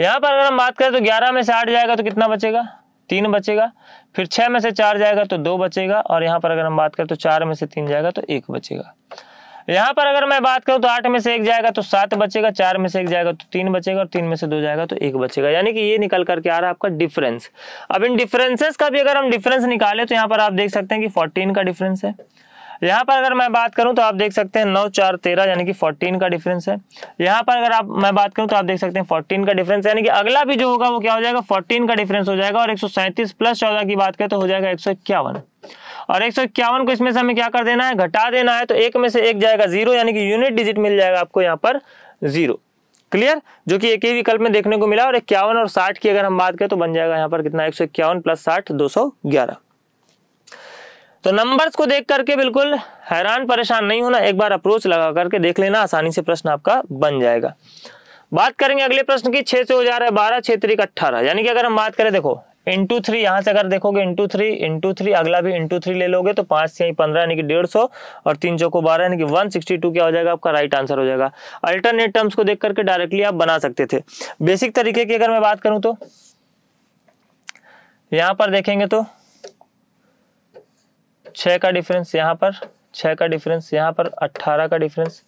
यहां पर अगर हम बात करें तो 11 में से आठ जाएगा तो कितना बचेगा तीन बचेगा फिर छह में से चार जाएगा तो दो बचेगा और यहाँ पर अगर हम बात करें तो चार में से तीन जाएगा तो एक बचेगा यहाँ पर अगर मैं बात करूँ तो आठ में से एक जाएगा तो सात बचेगा चार में से एक जाएगा तो तीन बचेगा और तीन में से दो जाएगा तो एक बचेगा यानी कि ये निकल करके आ रहा है आपका डिफरेंस अब इन डिफरेंसेस का भी अगर हम डिफरेंस निकाले तो यहाँ पर आप देख सकते हैं कि फोर्टीन का डिफरेंस है यहाँ पर अगर मैं बात करूँ तो आप देख सकते हैं नौ चार तेरह यानी कि फोर्टीन का डिफरेंस है यहाँ पर अगर आप मैं बात करूँ तो आप देख सकते हैं फोर्टीन का डिफरेंस यानी कि अगला भी जो होगा वो क्या हो जाएगा फोर्टीन का डिफरेंस हो जाएगा और एक प्लस चौदह की बात करें तो हो जाएगा एक और एक को इसमें से हमें क्या कर देना है घटा देना है तो एक में से एक जाएगा जीरो यानी कि यूनिट डिजिट मिल जाएगा आपको यहाँ पर जीरो क्लियर जो कि एक ही विकल्प में देखने को मिला और इक्यावन और साठ की अगर हम बात करें तो बन जाएगा यहाँ पर कितना एक सौ इक्यावन प्लस साठ दो सौ ग्यारह तो नंबर्स को देख करके बिल्कुल हैरान परेशान नहीं होना एक बार अप्रोच लगा करके देख लेना आसानी से प्रश्न आपका बन जाएगा बात करेंगे अगले प्रश्न की छह से हो जा रहा है बारह छह तरीक अट्ठारह यानी कि अगर हम बात करें देखो इंटू थ्री यहां से अगर देखोगे इंटू थ्री इंटू थ्री अगला भी इंटू थ्री ले लोगे तो पांच से पंद्रह यानी कि डेढ़ सौ और तीन चौको बारह यानी कि वन सिक्सटी टू क्या हो जाएगा आपका राइट आंसर हो जाएगा अल्टरनेट टर्म्स को देख करके डायरेक्टली आप बना सकते थे बेसिक तरीके की अगर मैं बात करूं तो यहां पर देखेंगे तो छः का डिफरेंस यहाँ पर छः का डिफरेंस यहाँ पर अट्ठारह का डिफरेंस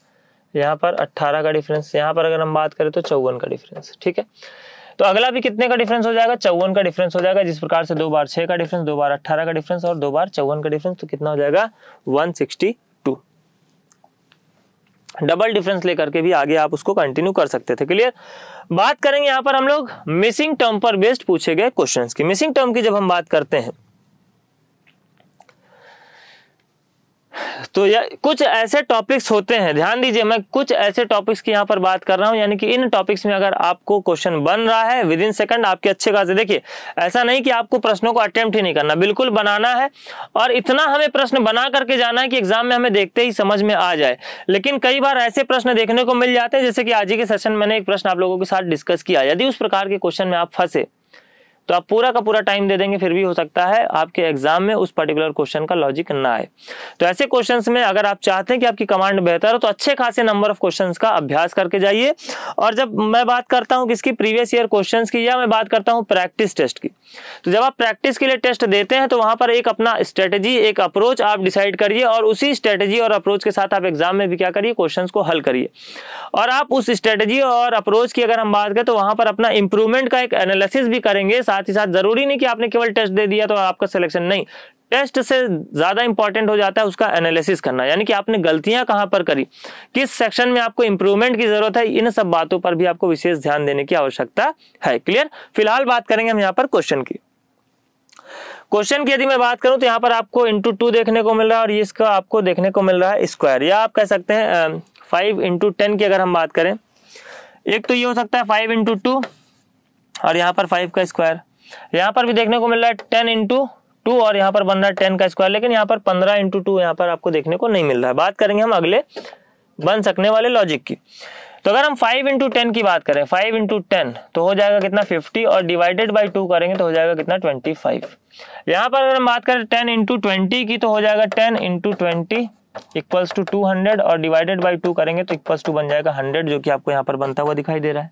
यहाँ पर अट्ठारह का डिफरेंस यहाँ पर अगर हम बात करें तो चौवन का डिफरेंस ठीक है तो अगला भी कितने का डिफरेंस हो जाएगा चौवन का डिफरेंस हो जाएगा जिस प्रकार से दो बार छः का डिफरेंस दो बार अट्ठारह का डिफरेंस और दो बार चौवन का डिफरेंस तो कितना हो जाएगा one sixty two double difference लेकर के भी आगे आप उसको कंटिन्यू कर सकते थे क्लियर बात करेंगे यहाँ पर हम लोग मिसिंग टर्म पर बेस्ड पूछे गए क्वेश्चंस की मिसिंग टर्म की जब हम बात करते हैं तो या कुछ ऐसे टॉपिक्स होते हैं ध्यान दीजिए मैं कुछ ऐसे टॉपिक्स की यहाँ पर बात कर रहा हूँ यानी कि इन टॉपिक्स में अगर आपको क्वेश्चन बन रहा है विद इन सेकंड आपके अच्छे खासे देखिए ऐसा नहीं कि आपको प्रश्नों को अटेम्प्ट ही नहीं करना बिल्कुल बनाना है और इतना हमें प्रश्न बना करके जाना है कि एग्जाम में हमें देखते ही समझ में आ जाए लेकिन कई बार ऐसे प्रश्न देखने को मिल जाते हैं जैसे कि आज ही के सेशन मैंने एक प्रश्न आप लोगों के साथ डिस्कस किया यदि उस प्रकार के क्वेश्चन में आप फंसे तो आप पूरा का पूरा टाइम दे देंगे फिर भी हो सकता है आपके एग्जाम में उस पर्टिकुलर क्वेश्चन का लॉजिक ना आए तो ऐसे क्वेश्चन में अगर आप चाहते हैं कि आपकी कमांड बेहतर हो तो अच्छे खासे नंबर ऑफ क्वेश्चन का अभ्यास करके जाइए और जब मैं बात करता हूँ किसकी प्रीवियस ईयर क्वेश्चन की या मैं बात करता हूँ प्रैक्टिस टेस्ट की तो जब आप प्रैक्टिस के लिए टेस्ट देते हैं तो वहां पर एक अपना स्ट्रेटेजी एक अप्रोच आप डिसाइड करिए और उसी स्ट्रेटेजी और अप्रोच के साथ आप एग्जाम में भी क्या करिए क्वेश्चन को हल करिए और आप उस स्ट्रेटेजी और अप्रोच की अगर हम बात करें तो वहां पर अपना इंप्रूवमेंट का एक एनालिसिस भी करेंगे साथ साथ ही साथ जरूरी नहीं कि आपने केवल टेस्ट दे दिया तो आपका सिलेक्शन नहीं टेस्ट से ज़्यादा इंपॉर्टेंट हो जाता है उसका एनालिसिस करना यानी कि आपने गलतियां कहां पर करी किस सेक्शन में आपको इंप्रूवमेंट की ज़रूरत है इन सब बातों पर भी आपको विशेष ध्यान देने की आवश्यकता है क्लियर फिलहाल बात करेंगे हम यहाँ पर क्वेश्चन की क्वेश्चन की यदि मैं बात करूं तो यहाँ पर आपको इंटू टू देखने को मिल रहा है और ये इसका आपको देखने को मिल रहा है स्क्वायर या आप कह सकते हैं फाइव इंटू टेन की अगर हम बात करें एक तो ये हो सकता है फाइव इंटू टू और यहाँ पर फाइव का स्क्वायर यहाँ पर भी देखने को मिल रहा है टेन इंटू टू और यहाँ पर बन रहा है टेन का स्क्वायर लेकिन यहाँ पर पंद्रह इंटू टू यहाँ पर आपको देखने को नहीं मिल रहा है बात करेंगे हम अगले बन सकने वाले लॉजिक की तो अगर हम फाइव इंटू टेन की बात करें फाइव इंटू टेन तो हो जाएगा कितना फिफ्टी और डिवाइडेड बाई टू करेंगे तो हो जाएगा कितना ट्वेंटी फाइव यहाँ पर अगर हम बात करें टेन इंटू ट्वेंटी की तो हो जाएगा ten into twenty equals to two hundred और डिवाइडेड बाई टू करेंगे तो इक्वल्स टू बन जाएगा हंड्रेड जो कि आपको यहाँ पर बनता हुआ दिखाई दे रहा है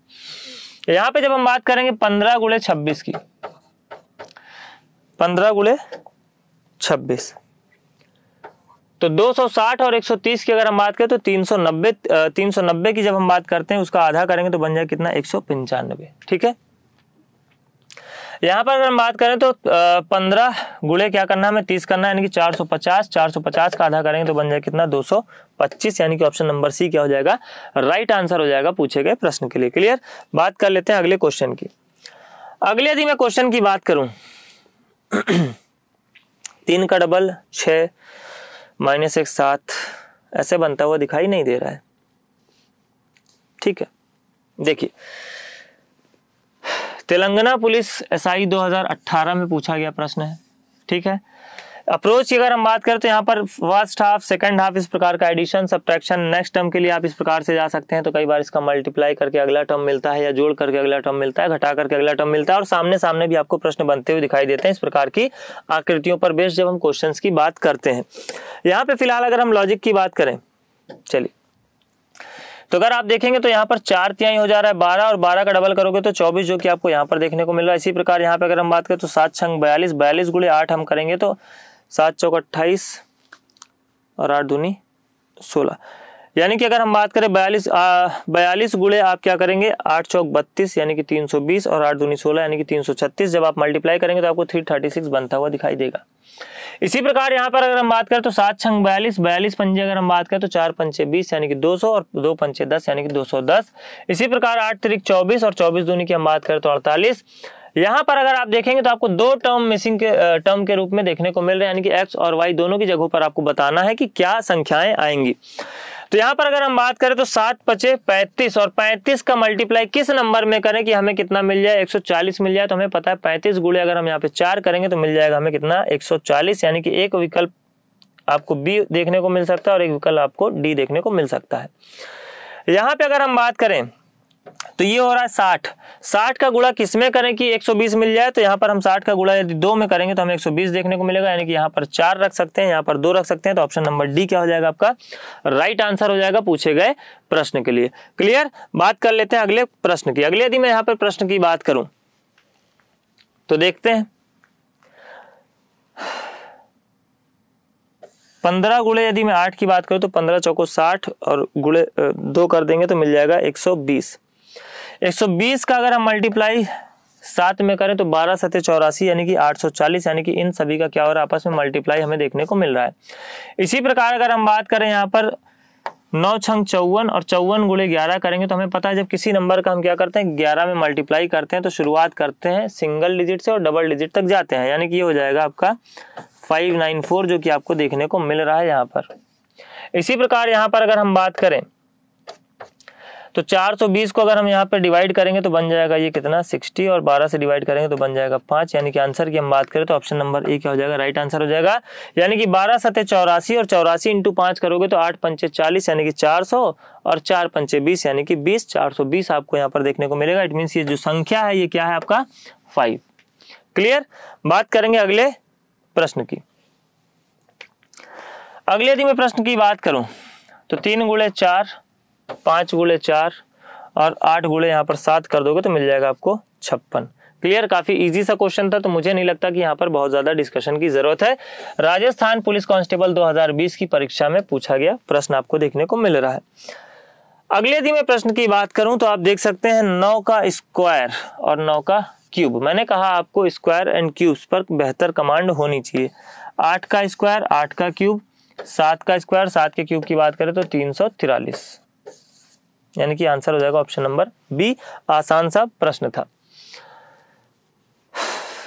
तो यहां पे जब हम बात करेंगे पंद्रह गुड़े छब्बीस की पंद्रह गुड़े छब्बीस तो 260 और 130 की अगर हम बात करें तो 390 390 की जब हम बात करते हैं उसका आधा करेंगे तो बन जाए कितना एक ठीक है यहाँ पर अगर हम बात करें तो पंद्रह गुड़े क्या करना है हमें तीस करना है यानी कि चार सौ पचास चार सौ पचास का आधा करेंगे तो बन जाएगा कितना दो सौ पच्चीस यानी कि ऑप्शन नंबर सी क्या हो जाएगा राइट आंसर हो जाएगा पूछे गए प्रश्न के लिए क्लियर बात कर लेते हैं अगले क्वेश्चन की अगले यदि मैं क्वेश्चन की बात करूं तीन का डबल छ माइनस एक सात ऐसे बनता हुआ दिखाई नहीं दे रहा है ठीक है देखिए तेलंगाना पुलिस एसआई 2018 में पूछा गया प्रश्न है ठीक है अप्रोच की अगर हम बात करें तो यहाँ पर फर्स्ट हाफ सेकंड हाफ इस प्रकार का एडिशन सब्ट्रैक्शन नेक्स्ट टर्म के लिए आप इस प्रकार से जा सकते हैं तो कई बार इसका मल्टीप्लाई करके अगला टर्म मिलता है या जोड़ करके अगला टर्म मिलता है घटा करके अगला टर्म मिलता है और सामने सामने भी आपको प्रश्न बनते हुए दिखाई देते हैं इस प्रकार की आकृतियों पर बेस्ट जब हम क्वेश्चन की बात करते हैं यहाँ पे फिलहाल अगर हम लॉजिक की बात करें चलिए तो अगर आप देखेंगे तो यहाँ पर चार तिहाई हो जा रहा है बारह और बारह का डबल करोगे तो चौबीस जो कि आपको यहाँ पर देखने को मिल रहा है इसी प्रकार यहाँ पर अगर हम बात करें तो सात छंग बयालीस बयालीस गुड़े आठ हम करेंगे तो सात चौक अट्ठाईस और आठ दूनी सोलह यानी कि अगर हम बात करें बयालीस बयालीस गुड़े आप क्या करेंगे आठ चौक बत्तीस यानी कि तीन सौ बीस और आठ दूनी सोलह यानी कि तीन सौ छत्तीस जब आप मल्टीप्लाई करेंगे तो आपको थ्री थर्टी सिक्स बनता हुआ दिखाई देगा इसी प्रकार यहाँ पर अगर हम बात करें तो सात छंग बयालीस बयालीस पंजे अगर हम बात करें तो चार पंचे बीस यानी कि दो सौ और दो पंचे दस यानी कि दो सौ दस इसी प्रकार आठ तरीक चौबीस और चौबीस दूनी की हम बात करें तो अड़तालीस यहाँ पर अगर आप देखेंगे तो आपको दो टर्म मिसिंग के टर्म के रूप में देखने को मिल रहे हैं यानी कि एक्स और वाई दोनों की जगहों पर आपको बताना है कि क्या संख्याएं आएंगी तो यहाँ पर अगर हम बात करें तो सात पचे पैंतीस और पैंतीस का मल्टीप्लाई किस नंबर में करें कि हमें कितना मिल जाए 140 मिल जाए तो हमें पता है पैंतीस गुड़े अगर हम यहाँ पे चार करेंगे तो मिल जाएगा हमें कितना 140 यानी कि एक विकल्प आपको बी देखने को मिल सकता है और एक विकल्प आपको डी देखने को मिल सकता है यहाँ पे अगर हम बात करें तो ये हो रहा है साठ साठ का गुणा किस में करें कि 120 मिल जाए तो यहाँ पर हम साठ का गुणा यदि दो में करेंगे तो हमें 120 देखने को मिलेगा यानी कि यहाँ पर चार रख सकते हैं यहाँ पर दो रख सकते हैं तो ऑप्शन नंबर डी क्या हो जाएगा आपका राइट आंसर हो जाएगा पूछे गए प्रश्न के लिए क्लियर बात कर लेते हैं अगले प्रश्न की अगले यदि मैं यहाँ पर प्रश्न की बात करूं तो देखते हैं पंद्रह गुड़े यदि मैं आठ की बात करूं तो पंद्रह चौको साठ और गुड़े दो कर देंगे तो मिल जाएगा एक सौ बीस 120 का अगर हम मल्टीप्लाई सात में करें तो बारह सत्य चौरासी यानी कि 840 यानी कि इन सभी का क्या हो रहा है आपस में मल्टीप्लाई हमें देखने को मिल रहा है इसी प्रकार अगर हम बात करें यहाँ पर नौ छंग चौवन और चौवन गुड़े ग्यारह करेंगे तो हमें पता है जब किसी नंबर का हम क्या करते हैं ग्यारह में मल्टीप्लाई करते हैं तो शुरुआत करते हैं सिंगल डिजिट से और डबल डिजिट तक जाते हैं यानी कि ये हो जाएगा आपका फाइव नाइन फोर जो कि आपको देखने को मिल रहा है यहाँ पर इसी प्रकार यहाँ पर अगर हम बात करें तो 420 को अगर हम यहाँ पर डिवाइड करेंगे तो बन जाएगा ये कितना 60 और 12 से डिवाइड करेंगे तो बन जाएगा पाँच यानी कि आंसर की हम बात करें तो ऑप्शन नंबर ए क्या हो जाएगा राइट आंसर हो जाएगा यानी कि बारह सत्य चौरासी और चौरासी इंटू करोगे तो आठ पंचे चालीस यानी कि चार और चार पंचे बीस यानी कि बीस चार आपको यहाँ पर देखने को मिलेगा इट मीन्स ये जो संख्या है ये क्या है आपका फाइव क्लियर बात करेंगे अगले प्रश्न की अगले यदि मैं प्रश्न की बात करूं तो तीन गुड़े चार पाँच गुड़े चार और आठ गुड़े यहाँ पर सात कर दोगे तो मिल जाएगा आपको छप्पन क्लियर काफी इजी सा क्वेश्चन था तो मुझे नहीं लगता कि यहाँ पर बहुत ज्यादा डिस्कशन की जरूरत है राजस्थान पुलिस कांस्टेबल 2020 की परीक्षा में पूछा गया प्रश्न आपको देखने को मिल रहा है अगले यदि मैं प्रश्न की बात करूं तो आप देख सकते हैं नौ का स्क्वायर और नौ का क्यूब मैंने कहा आपको स्क्वायर एंड क्यूब पर बेहतर कमांड होनी चाहिए आठ का स्क्वायर आठ का क्यूब सात का स्क्वायर सात के क्यूब की बात करें तो तीन सौ तिरालीस यानी कि आंसर हो जाएगा ऑप्शन नंबर बी आसान सा प्रश्न था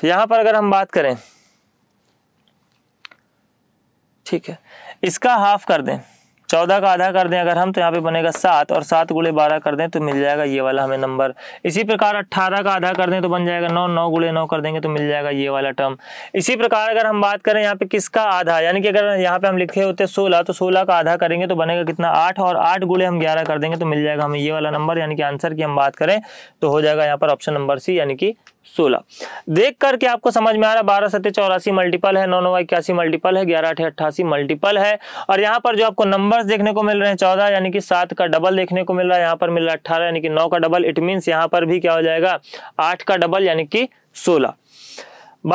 यहां पर अगर हम बात करें ठीक है इसका हाफ कर दें चौदह का आधा कर दें अगर हम तो यहाँ पे बनेगा सात और सात गुड़े बारह कर दें तो मिल जाएगा ये वाला हमें नंबर इसी प्रकार अट्ठारह का आधा कर दें तो बन जाएगा नौ नौ गुड़े नौ कर देंगे तो मिल जाएगा ये वाला टर्म इसी प्रकार अगर हम बात करें यहाँ पे किसका आधा यानी कि अगर यहाँ पे हम लिखे होते सोलह तो सोलह का आधा करेंगे तो बनेगा कितना आठ और आठ गुड़े हम ग्यारह कर देंगे तो मिल जाएगा हमें ये वाला नंबर यानी कि आंसर की हम बात करें तो हो जाएगा यहाँ पर ऑप्शन नंबर सी यानी कि सोलह देख करके आपको समझ में आ रहा है बारह सत्य चौरासी मल्टीपल है नौ नौ इक्यासी मल्टीपल है ग्यारह अठे अट्ठासी मल्टीपल है और यहाँ पर जो आपको नंबर्स देखने को मिल रहे हैं चौदह यानी कि सात का डबल देखने को मिल रहा है यहाँ पर मिल रहा है अट्ठारह यानी कि नौ का डबल इट मीन्स यहाँ पर भी क्या हो जाएगा आठ का डबल यानी कि सोलह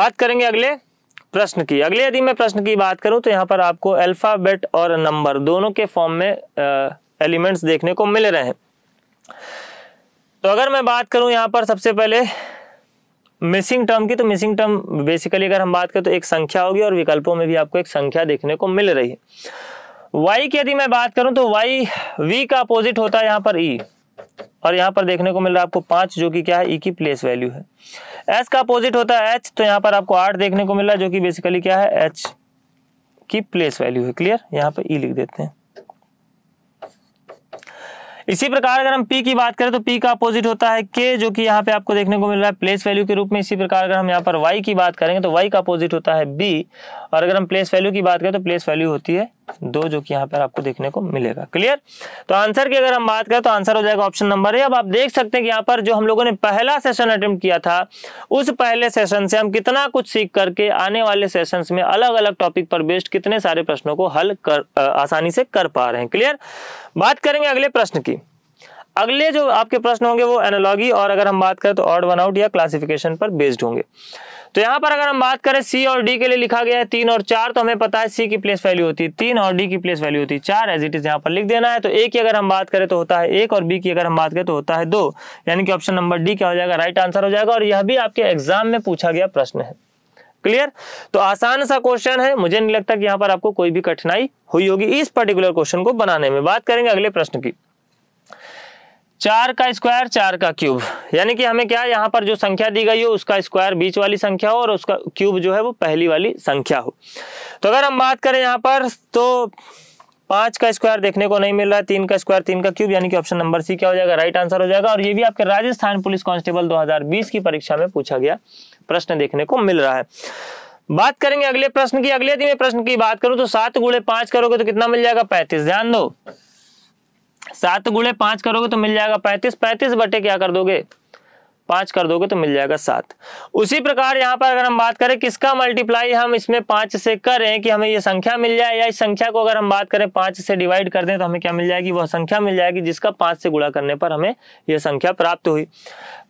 बात करेंगे अगले प्रश्न की अगले यदि मैं प्रश्न की बात करूं तो यहाँ पर आपको अल्फाबेट और नंबर दोनों के फॉर्म में एलिमेंट्स देखने को मिल रहे हैं तो अगर मैं बात करूं यहाँ पर सबसे पहले मिसिंग टर्म की तो मिसिंग टर्म बेसिकली अगर हम बात करें तो एक संख्या होगी और विकल्पों में भी आपको एक संख्या देखने को मिल रही है वाई की यदि मैं बात करूं तो वाई वी का अपोजिट होता है यहां पर ई e, और यहां पर देखने को मिल रहा है आपको पांच जो कि क्या है ई e की प्लेस वैल्यू है एस का अपोजिट होता है एच तो यहां पर आपको आठ देखने को मिल रहा है जो कि बेसिकली क्या है एच की प्लेस वैल्यू है क्लियर यहाँ पर ई e लिख देते हैं इसी प्रकार अगर हम पी की बात करें तो पी का अपोजिट होता है के जो कि यहाँ पे आपको देखने को मिल रहा है प्लेस वैल्यू के रूप में इसी प्रकार अगर हम यहाँ पर वाई की बात करेंगे तो वाई का अपोजिट होता है बी और अगर हम प्लेस वैल्यू की बात करें तो प्लेस वैल्यू होती है दो जो कि यहाँ पर आपको देखने को मिलेगा क्लियर तो आंसर की अगर हम बात करें तो आंसर हो जाएगा ऑप्शन नंबर ए अब आप देख सकते हैं कि यहाँ पर जो हम लोगों ने पहला सेशन अटेम्प्ट किया था उस पहले सेशन से हम कितना कुछ सीख करके आने वाले सेशन में अलग अलग टॉपिक पर बेस्ड कितने सारे प्रश्नों को हल कर आ, आसानी से कर पा रहे हैं क्लियर बात करेंगे अगले प्रश्न की अगले जो आपके प्रश्न होंगे वो एनोलॉगी और अगर हम बात करें तो ऑर्ड वन आउट या क्लासिफिकेशन पर बेस्ड होंगे तो यहां पर अगर हम बात करें सी और डी के लिए लिखा गया है तीन और चार तो हमें पता है सी की प्लेस वैल्यू होती है तीन और डी की प्लेस वैल्यू होती है चार एज इट इज यहां पर लिख देना है तो ए की अगर हम बात करें तो होता है एक और बी की अगर हम बात करें तो होता है दो यानी कि ऑप्शन नंबर डी क्या हो जाएगा राइट आंसर हो जाएगा और यह भी आपके एग्जाम में पूछा गया प्रश्न है क्लियर तो आसान सा क्वेश्चन है मुझे नहीं लगता कि यहाँ पर आपको कोई भी कठिनाई हुई होगी इस पर्टिकुलर क्वेश्चन को बनाने में बात करेंगे अगले प्रश्न की चार का स्क्वायर चार का क्यूब यानी कि हमें क्या यहाँ पर जो संख्या दी गई हो उसका स्क्वायर बीच वाली संख्या हो और उसका क्यूब जो है वो पहली वाली संख्या हो तो अगर हम बात करें यहाँ पर तो पांच का स्क्वायर देखने को नहीं मिल रहा है तीन का स्क्वायर तीन का क्यूब यानी कि ऑप्शन नंबर सी क्या हो जाएगा राइट आंसर हो जाएगा और ये भी आपके राजस्थान पुलिस कांस्टेबल 2020 की परीक्षा में पूछा गया प्रश्न देखने को मिल रहा है बात करेंगे अगले प्रश्न की अगले दिन प्रश्न की बात करूं तो सात गुड़े पांच करोगे तो कितना मिल जाएगा पैंतीस ध्यान दो सात गुड़े पांच करोगे तो मिल जाएगा पैंतीस पैंतीस बटे क्या कर दोगे पांच कर दोगे तो मिल जाएगा सात उसी प्रकार यहाँ पर अगर हम बात करें किसका मल्टीप्लाई हम इसमें पांच से करें कि हमें ये संख्या मिल जाए या इस संख्या को अगर हम बात करें पांच से डिवाइड कर दें तो हमें क्या मिल जाएगी वह संख्या मिल जाएगी जिसका पांच से गुणा करने पर हमें यह संख्या प्राप्त हुई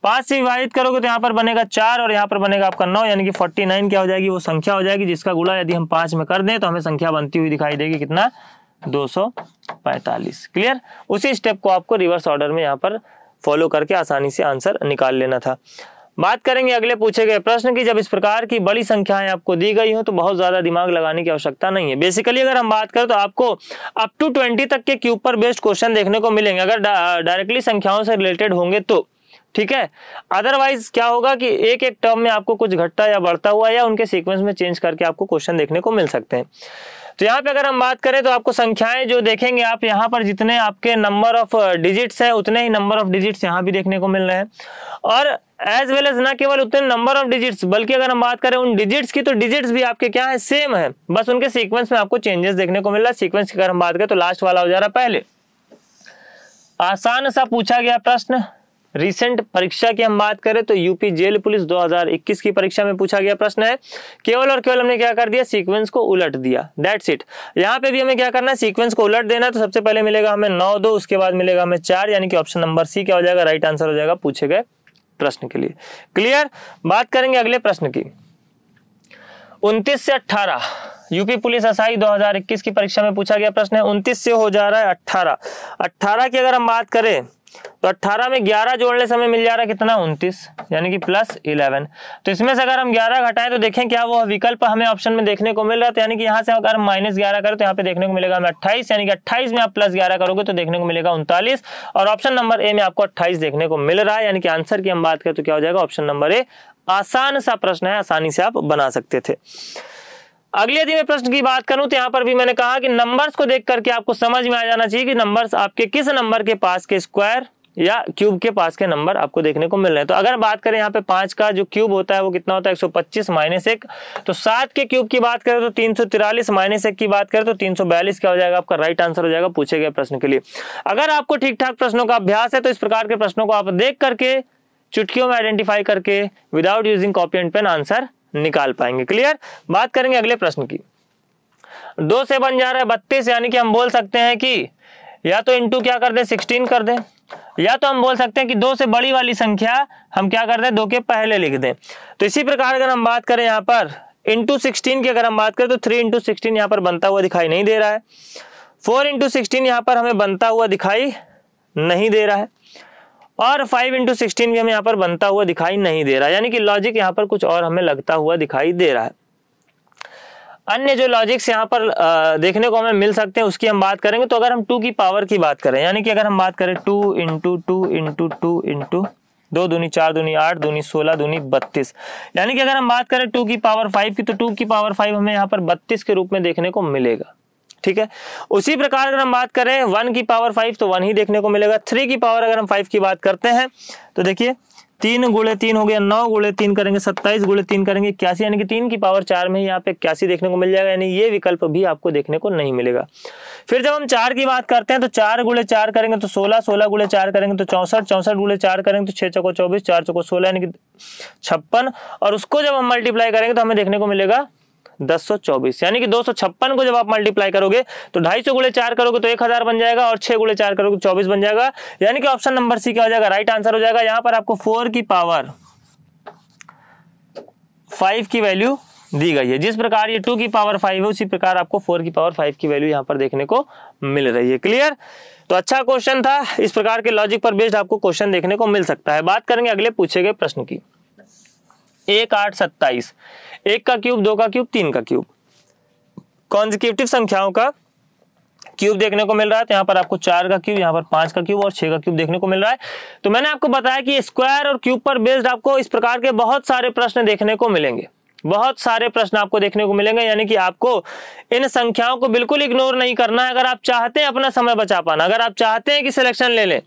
पांच से विभाजित करोगे तो यहाँ पर बनेगा चार और यहाँ पर बनेगा आपका नौ यानी कि फोर्टी नाइन क्या हो जाएगी वो संख्या हो जाएगी जिसका गुड़ा यदि हम पांच में कर दें तो हमें संख्या बनती हुई दिखाई देगी कितना 245 क्लियर उसी स्टेप को आपको रिवर्स ऑर्डर में यहाँ पर फॉलो करके आसानी से आंसर निकाल लेना था बात करेंगे अगले पूछे गए प्रश्न की जब इस प्रकार की बड़ी संख्याएं आपको दी गई हो तो बहुत ज्यादा दिमाग लगाने की आवश्यकता नहीं है बेसिकली अगर हम बात करें तो आपको अप टू ट्वेंटी तक के क्यूब पर बेस्ड क्वेश्चन देखने को मिलेंगे अगर डायरेक्टली संख्याओं से रिलेटेड होंगे तो ठीक है अदरवाइज क्या होगा कि एक एक टर्म में आपको कुछ घटता या बढ़ता हुआ या उनके सिक्वेंस में चेंज करके आपको क्वेश्चन देखने को मिल सकते हैं तो यहाँ पे अगर हम बात करें तो आपको संख्याएं जो देखेंगे आप यहाँ पर जितने आपके नंबर ऑफ डिजिट्स है उतने ही नंबर ऑफ डिजिट्स यहाँ भी देखने को मिल रहे हैं और एज वेल एज ना केवल उतने नंबर ऑफ डिजिट्स बल्कि अगर हम बात करें उन डिजिट्स की तो डिजिट्स भी आपके क्या है सेम है बस उनके सीक्वेंस में आपको चेंजेस देखने को मिल रहा है सीक्वेंस की अगर हम बात करें तो लास्ट वाला हो जा रहा पहले आसान सा पूछा गया प्रश्न रिसेंट परीक्षा की हम बात करें तो यूपी जेल पुलिस 2021 की परीक्षा में पूछा गया प्रश्न है केवल और केवल हमने क्या कर दिया सीक्वेंस को उलट दिया दैट्स इट यहाँ पे भी हमें क्या करना है सीक्वेंस को उलट देना तो सबसे पहले मिलेगा हमें नौ दो उसके बाद मिलेगा हमें चार यानी कि ऑप्शन नंबर सी क्या हो जाएगा राइट आंसर हो जाएगा पूछे गए प्रश्न के लिए क्लियर बात करेंगे अगले प्रश्न की उन्तीस से अट्ठारह यूपी पुलिस असाई 2021 की परीक्षा में पूछा गया प्रश्न है 29 से हो जा रहा है अट्ठारह अट्ठारह की अगर हम बात करें तो 18 में 11 जोड़ने समय मिल जा रहा है कितना 29 यानी कि प्लस 11 तो इसमें से अगर हम 11 घटाएं तो देखें क्या वो विकल्प हमें ऑप्शन में देखने को मिल रहा है तो यानी कि यहां से अगर हम माइनस ग्यारह करें तो यहां पे देखने को मिलेगा हमें 28 यानी कि 28 में आप प्लस ग्यारह करोगे तो देखने को मिलेगा उनतालीस और ऑप्शन नंबर ए में आपको अट्ठाईस देखने को मिल रहा है यानी कि आंसर की हम बात करें तो क्या हो जाएगा ऑप्शन नंबर ए आसान सा प्रश्न है आसानी से आप बना सकते थे अगले यदि मैं प्रश्न की बात करूं तो यहाँ पर भी मैंने कहा कि नंबर्स को देख करके आपको समझ में आ जाना चाहिए कि नंबर्स आपके किस नंबर के पास के स्क्वायर या क्यूब के पास के नंबर आपको देखने को मिल रहे हैं तो अगर बात करें यहाँ पे पांच का जो क्यूब होता है वो कितना होता है एक सौ पच्चीस माइनस एक तो सात के क्यूब की बात करें तो तीन सौ तिरालीस माइनस एक की बात करें तो तीन सौ बयालीस क्या हो जाएगा आपका राइट आंसर हो जाएगा पूछे गए प्रश्न के लिए अगर आपको ठीक ठाक प्रश्नों का अभ्यास है तो इस प्रकार के प्रश्नों को आप देख करके चुटकियों में आइडेंटिफाई करके without using copy and pen answer निकाल पाएंगे क्लियर बात करेंगे अगले प्रश्न की दो से बन जा रहा है बत्तीस यानी कि हम बोल सकते हैं कि या तो इंटू क्या कर दें सिक्सटीन कर दें या तो हम बोल सकते हैं कि दो से बड़ी वाली संख्या हम क्या कर दें दो के पहले लिख दें तो इसी प्रकार अगर हम बात करें यहाँ पर इंटू सिक्सटीन की अगर हम बात करें तो थ्री इंटू सिक्सटीन यहाँ पर बनता हुआ दिखाई नहीं दे रहा है फोर इंटू सिक्सटीन यहाँ पर हमें बनता हुआ दिखाई नहीं दे रहा है और फाइव इंटू सिक्सटीन भी हमें यहाँ पर बनता हुआ दिखाई नहीं दे रहा यानी कि लॉजिक यहाँ पर कुछ और हमें लगता हुआ दिखाई दे रहा है अन्य जो लॉजिक्स यहाँ पर देखने को हमें मिल सकते हैं उसकी हम बात करेंगे तो अगर हम टू की पावर की बात करें यानी कि अगर हम बात करें two into two into two into दो दूनी चार दूनी आठ दूनी सोलह दूनी बत्तीस यानी कि अगर हम बात करें टू की पावर फाइव की तो टू की पावर फाइव हमें यहाँ पर बत्तीस के रूप में देखने को मिलेगा ठीक है उसी प्रकार अगर हम बात करें वन की पावर फाइव तो वन ही देखने को मिलेगा थ्री की पावर अगर हम फाइव की बात करते हैं तो देखिए तीन गुड़े तीन हो गया नौ गुड़े तीन करेंगे सत्ताईस गुड़े तीन करेंगे इक्यासी यानी कि तीन की पावर चार में यहाँ पे इक्यासी देखने को मिल जाएगा यानी ये विकल्प भी आपको देखने को नहीं मिलेगा फिर जब हम चार की बात करते हैं तो चार गुड़े चार करेंगे तो सोलह सोलह गुड़े चार करेंगे तो चौसठ चौसठ गुड़े चार करेंगे तो छह चौको चौबीस चार चौको सोलह यानी कि छप्पन और उसको जब हम मल्टीप्लाई करेंगे तो हमें देखने को मिलेगा 1024 यानी कि दो को जब आप मल्टीप्लाई करोगे तो ढाई सौ गुड़े चार करोगे तो एक हजार बन जाएगा और छह गुड़े चार करोगे तो चौबीस बन जाएगा यानी कि ऑप्शन नंबर सी क्या हो जाएगा राइट आंसर हो जाएगा यहां पर आपको 4 की पावर 5 की वैल्यू दी गई है जिस प्रकार ये टू की पावर फाइव है उसी प्रकार आपको फोर की पावर फाइव की वैल्यू यहां पर देखने को मिल रही है क्लियर तो अच्छा क्वेश्चन था इस प्रकार के लॉजिक पर बेस्ड आपको क्वेश्चन देखने को मिल सकता है बात करेंगे अगले पूछे गए प्रश्न की एक आठ सत्ताईस एक का क्यूब दो का क्यूब तीन का क्यूब कॉन्जिक्यूटिव संख्याओं का क्यूब देखने को मिल रहा है तो यहाँ पर आपको चार का क्यूब यहाँ पर पांच का क्यूब और छह का क्यूब देखने को मिल रहा है तो मैंने आपको बताया कि स्क्वायर और क्यूब पर बेस्ड आपको इस प्रकार के बहुत सारे प्रश्न देखने को मिलेंगे बहुत सारे प्रश्न आपको देखने को मिलेंगे यानी कि आपको इन संख्याओं को बिल्कुल इग्नोर नहीं करना है अगर आप चाहते हैं अपना समय बचा पाना अगर आप चाहते हैं कि सिलेक्शन ले लें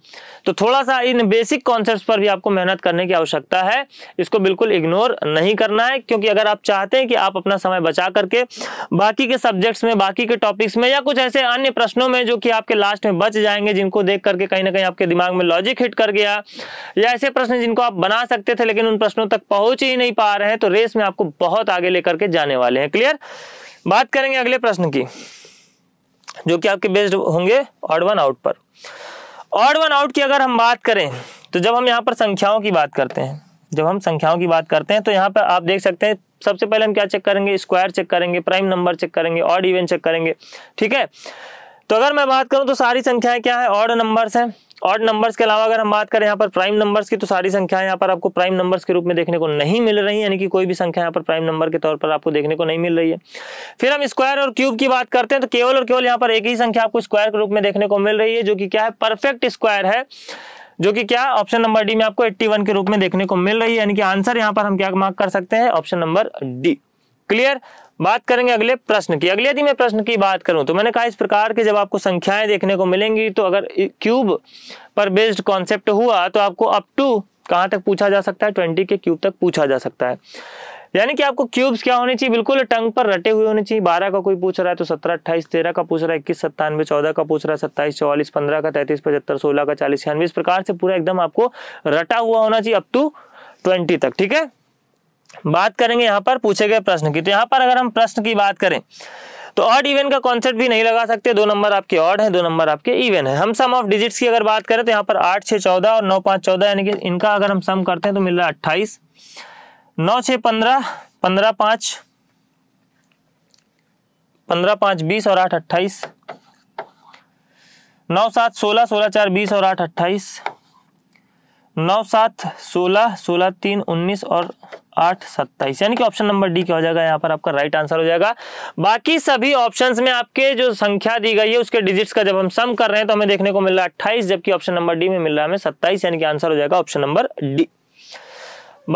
तो थोड़ा सा इन बेसिक कॉन्सेप्ट पर भी आपको मेहनत करने की आवश्यकता है इसको बिल्कुल इग्नोर नहीं करना है क्योंकि अगर आप चाहते हैं कि आप अपना समय बचा करके बाकी के सब्जेक्ट्स में बाकी के टॉपिक्स में या कुछ ऐसे अन्य प्रश्नों में जो कि आपके लास्ट में बच जाएंगे जिनको देख करके कहीं ना कहीं आपके दिमाग में लॉजिक हिट कर गया या ऐसे प्रश्न जिनको आप बना सकते थे लेकिन उन प्रश्नों तक पहुंच ही नहीं पा रहे हैं तो रेस में आपको बहुत आगे लेकर के जाने वाले हैं क्लियर बात करेंगे अगले प्रश्न की जो कि आपके बेस्ड होंगे ऑड वन आउट पर ऑड वन आउट की अगर हम बात करें तो जब हम यहाँ पर संख्याओं की बात करते हैं जब हम संख्याओं की बात करते हैं तो यहाँ पर आप देख सकते हैं सबसे पहले हम क्या चेक करेंगे स्क्वायर चेक करेंगे प्राइम नंबर चेक करेंगे ऑड इवेंट चेक करेंगे ठीक है तो अगर मैं बात करूं तो सारी संख्याएं क्या है ऑड नंबर्स हैं ऑड नंबर्स के अलावा अगर हम बात करें यहाँ पर प्राइम नंबर्स की तो सारी संख्या यहाँ पर आपको प्राइम नंबर्स के रूप में देखने को नहीं मिल रही है यानी कि कोई भी संख्या यहाँ पर प्राइम नंबर के तौर पर आपको देखने को नहीं मिल रही है फिर हम स्क्वायर और क्यूब की बात करते हैं तो केवल और केवल यहाँ पर एक ही संख्या आपको स्क्वायर के रूप में देखने को मिल रही है जो कि क्या है परफेक्ट स्क्वायर है जो कि क्या ऑप्शन नंबर डी में आपको एट्टी के रूप में देखने को मिल रही है यानी कि आंसर यहाँ पर हम क्या मार्क कर सकते हैं ऑप्शन नंबर डी क्लियर बात करेंगे अगले प्रश्न की अगले यदि मैं प्रश्न की बात करूं तो मैंने कहा इस प्रकार के जब आपको संख्याएं देखने को मिलेंगी तो अगर क्यूब पर बेस्ड कॉन्सेप्ट हुआ तो आपको अप टू कहाँ तक पूछा जा सकता है ट्वेंटी के क्यूब तक पूछा जा सकता है यानी कि आपको क्यूब्स क्या होने चाहिए बिल्कुल टंग पर रटे हुए होने चाहिए बारह का कोई पूछ रहा है तो सत्रह अट्ठाईस तेरह का पूछ रहा है इक्कीस सत्तानवे चौदह का पूछ रहा है सत्ताईस चौवालीस पंद्रह का तैतीस पचहत्तर सोलह का चालीस छियानवे इस प्रकार से पूरा एकदम आपको रटा हुआ होना चाहिए अप टू ट्वेंटी तक ठीक है बात करेंगे यहाँ पर पूछे गए प्रश्न की तो यहाँ पर अगर हम प्रश्न की बात करें तो ऑड इवन का कॉन्सेप्ट भी नहीं लगा सकते दो नंबर आपके ऑड है दो नंबर आपके इवन है हम सम ऑफ डिजिट्स की अगर बात करें तो यहाँ पर आठ छः चौदह और नौ पाँच चौदह यानी कि इनका अगर हम सम करते हैं तो मिल रहा है अट्ठाईस नौ छः पंद्रह पंद्रह पाँच पंद्रह पाँच बीस और आठ अट्ठाईस नौ सात सोलह सोलह चार बीस और आठ अट्ठाईस नौ सात सोलह सोलह तीन उन्नीस और आठ सत्ताईस यानी कि ऑप्शन नंबर डी क्या हो जाएगा यहाँ पर आपका राइट आंसर हो जाएगा बाकी सभी ऑप्शंस में आपके जो संख्या दी गई है उसके डिजिट्स का जब हम सम कर रहे हैं तो हमें देखने को मिल रहा है अट्ठाईस जबकि ऑप्शन नंबर डी में मिल रहा है हमें सत्ताईस यानी कि आंसर हो जाएगा ऑप्शन नंबर डी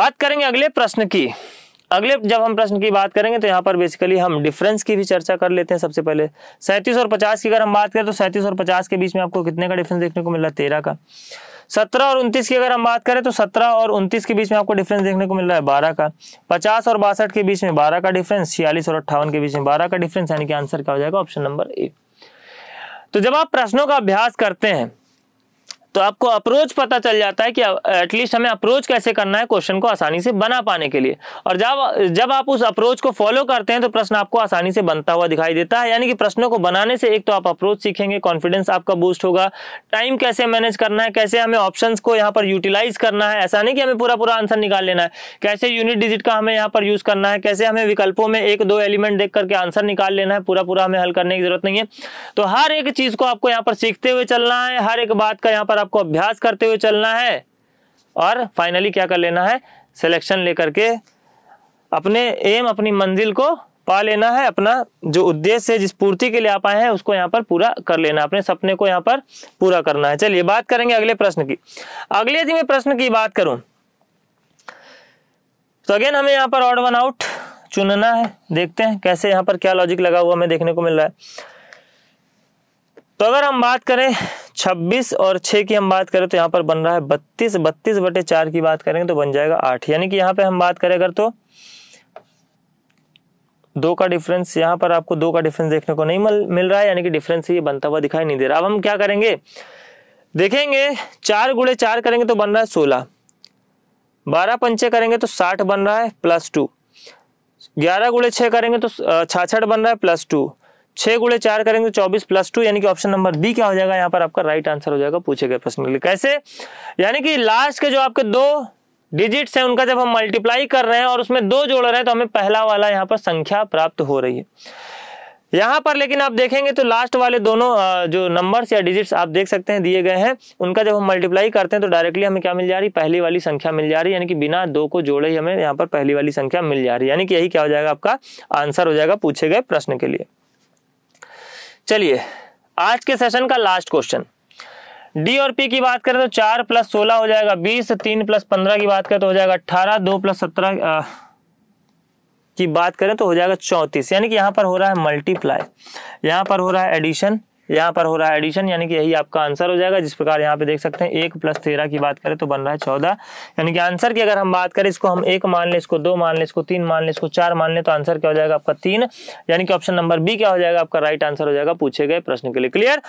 बात करेंगे अगले प्रश्न की अगले जब हम प्रश्न की बात करेंगे तो यहाँ पर बेसिकली हम डिफरेंस की भी चर्चा कर लेते हैं सबसे पहले सैंतीस और पचास की अगर हम बात करें तो सैंतीस और पचास के बीच में आपको कितने का डिफरेंस देखने को मिल रहा है तेरह का सत्रह और उनतीस की अगर हम बात करें तो सत्रह और उनतीस के बीच में आपको डिफरेंस देखने को मिल रहा है बारह का पचास और बासठ के बीच में बारह का डिफरेंस छियालीस और अट्ठावन के बीच में बारह का डिफरेंस यानी कि आंसर क्या हो जाएगा ऑप्शन नंबर ए तो जब आप प्रश्नों का अभ्यास करते हैं तो आपको अप्रोच पता चल जाता है कि एटलीस्ट हमें अप्रोच कैसे करना है क्वेश्चन को आसानी से बना पाने के लिए और जब जब आप उस अप्रोच को फॉलो करते हैं तो प्रश्न आपको आसानी से बनता हुआ दिखाई देता है यानी कि प्रश्नों को बनाने से एक तो आप अप्रोच सीखेंगे कॉन्फिडेंस आपका बूस्ट होगा टाइम कैसे मैनेज करना है कैसे हमें ऑप्शन को यहाँ पर यूटिलाइज करना है ऐसा नहीं कि हमें पूरा पूरा आंसर निकाल लेना है कैसे यूनिट डिजिट का हमें यहाँ पर यूज करना है कैसे हमें विकल्पों में एक दो एलिमेंट देख करके आंसर निकाल लेना है पूरा पूरा हमें हल करने की जरूरत नहीं है तो हर एक चीज को आपको यहाँ पर सीखते हुए चलना है हर एक बात का यहाँ पर आपको अभ्यास करते हुए चलना है और फाइनली क्या कर लेना है सिलेक्शन लेकर के अपने एम अपनी मंजिल को पा लेना है अपना जो उद्देश्य है जिस पूर्ति के लिए आप आए हैं उसको यहाँ पर पूरा कर लेना अपने सपने को यहाँ पर पूरा करना है चलिए बात करेंगे अगले प्रश्न की अगले यदि मैं प्रश्न की बात करूं तो अगेन हमें यहाँ पर ऑर्ड वन आउट चुनना है देखते हैं कैसे यहाँ पर क्या लॉजिक लगा हुआ हमें देखने को मिल रहा है तो अगर हम बात करें 26 और 6 की हम बात करें तो यहाँ पर बन रहा है 32 बत्तीस बटे चार की बात करेंगे तो बन जाएगा आठ यानी कि यहाँ पे हम बात करें अगर तो दो का डिफरेंस यहाँ पर आपको दो का डिफरेंस देखने को नहीं मिल रहा है यानी कि डिफरेंस ये बनता हुआ दिखाई नहीं दे रहा अब हम क्या करेंगे देखेंगे चार गुड़े चार करेंगे तो बन रहा है सोलह बारह पंचे करेंगे तो साठ बन रहा है प्लस टू ग्यारह गुड़े छः करेंगे तो छाछठ बन रहा है प्लस टू छह गुड़े चार करेंगे तो चौबीस प्लस टू यानी कि ऑप्शन नंबर बी क्या हो जाएगा यहाँ पर आपका राइट आंसर हो जाएगा पूछे गए प्रश्न के लिए कैसे यानी कि लास्ट के जो आपके दो डिजिट्स हैं उनका जब हम मल्टीप्लाई कर रहे हैं और उसमें दो जोड़ रहे हैं तो हमें पहला वाला यहाँ पर संख्या प्राप्त हो रही है यहाँ पर लेकिन आप देखेंगे तो लास्ट वाले दोनों जो नंबर्स या डिजिट्स आप देख सकते हैं दिए गए हैं उनका जब हम मल्टीप्लाई करते हैं तो डायरेक्टली हमें क्या मिल जा रही पहली वाली संख्या मिल जा रही है यानी कि बिना दो को जोड़े ही हमें यहाँ पर पहली वाली संख्या मिल जा रही है यानी कि यही क्या हो जाएगा आपका आंसर हो जाएगा पूछे गए प्रश्न के लिए चलिए आज के सेशन का लास्ट क्वेश्चन डी और पी की बात करें तो चार प्लस सोलह हो जाएगा बीस तीन प्लस पंद्रह की बात करें तो हो जाएगा अट्ठारह दो प्लस सत्रह की बात करें तो हो जाएगा चौंतीस यानी कि यहां पर हो रहा है मल्टीप्लाई यहां पर हो रहा है एडिशन यहाँ पर हो रहा है एडिशन यानी कि यही आपका आंसर हो जाएगा जिस प्रकार यहाँ पे देख सकते हैं एक प्लस तेरह की बात करें तो बन रहा है चौदह यानी कि आंसर की अगर हम बात करें इसको हम एक मान लें इसको दो मान लें इसको तीन मान लें इसको चार मान लें तो आंसर क्या हो जाएगा आपका तीन यानी कि ऑप्शन नंबर बी क्या हो जाएगा आपका राइट आंसर हो जाएगा पूछे गए प्रश्न के लिए क्लियर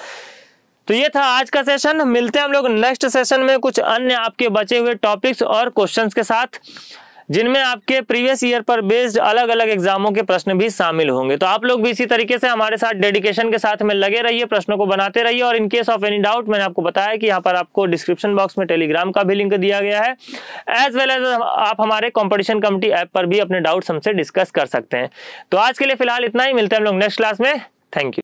तो ये था आज का सेशन मिलते हैं हम लोग नेक्स्ट सेशन में कुछ अन्य आपके बचे हुए टॉपिक्स और क्वेश्चंस के साथ जिनमें आपके प्रीवियस ईयर पर बेस्ड अलग अलग एग्जामों के प्रश्न भी शामिल होंगे तो आप लोग भी इसी तरीके से हमारे साथ डेडिकेशन के साथ में लगे रहिए प्रश्नों को बनाते रहिए और in case of any doubt मैंने आपको बताया कि यहाँ पर आपको डिस्क्रिप्शन बॉक्स में टेलीग्राम का भी लिंक दिया गया है एज वेल एज आप हमारे कॉम्पिटिशन कमिटी ऐप पर भी अपने डाउट्स हमसे डिस्कस कर सकते हैं तो आज के लिए फिलहाल इतना ही मिलते हैं हम लोग नेक्स्ट क्लास में थैंक यू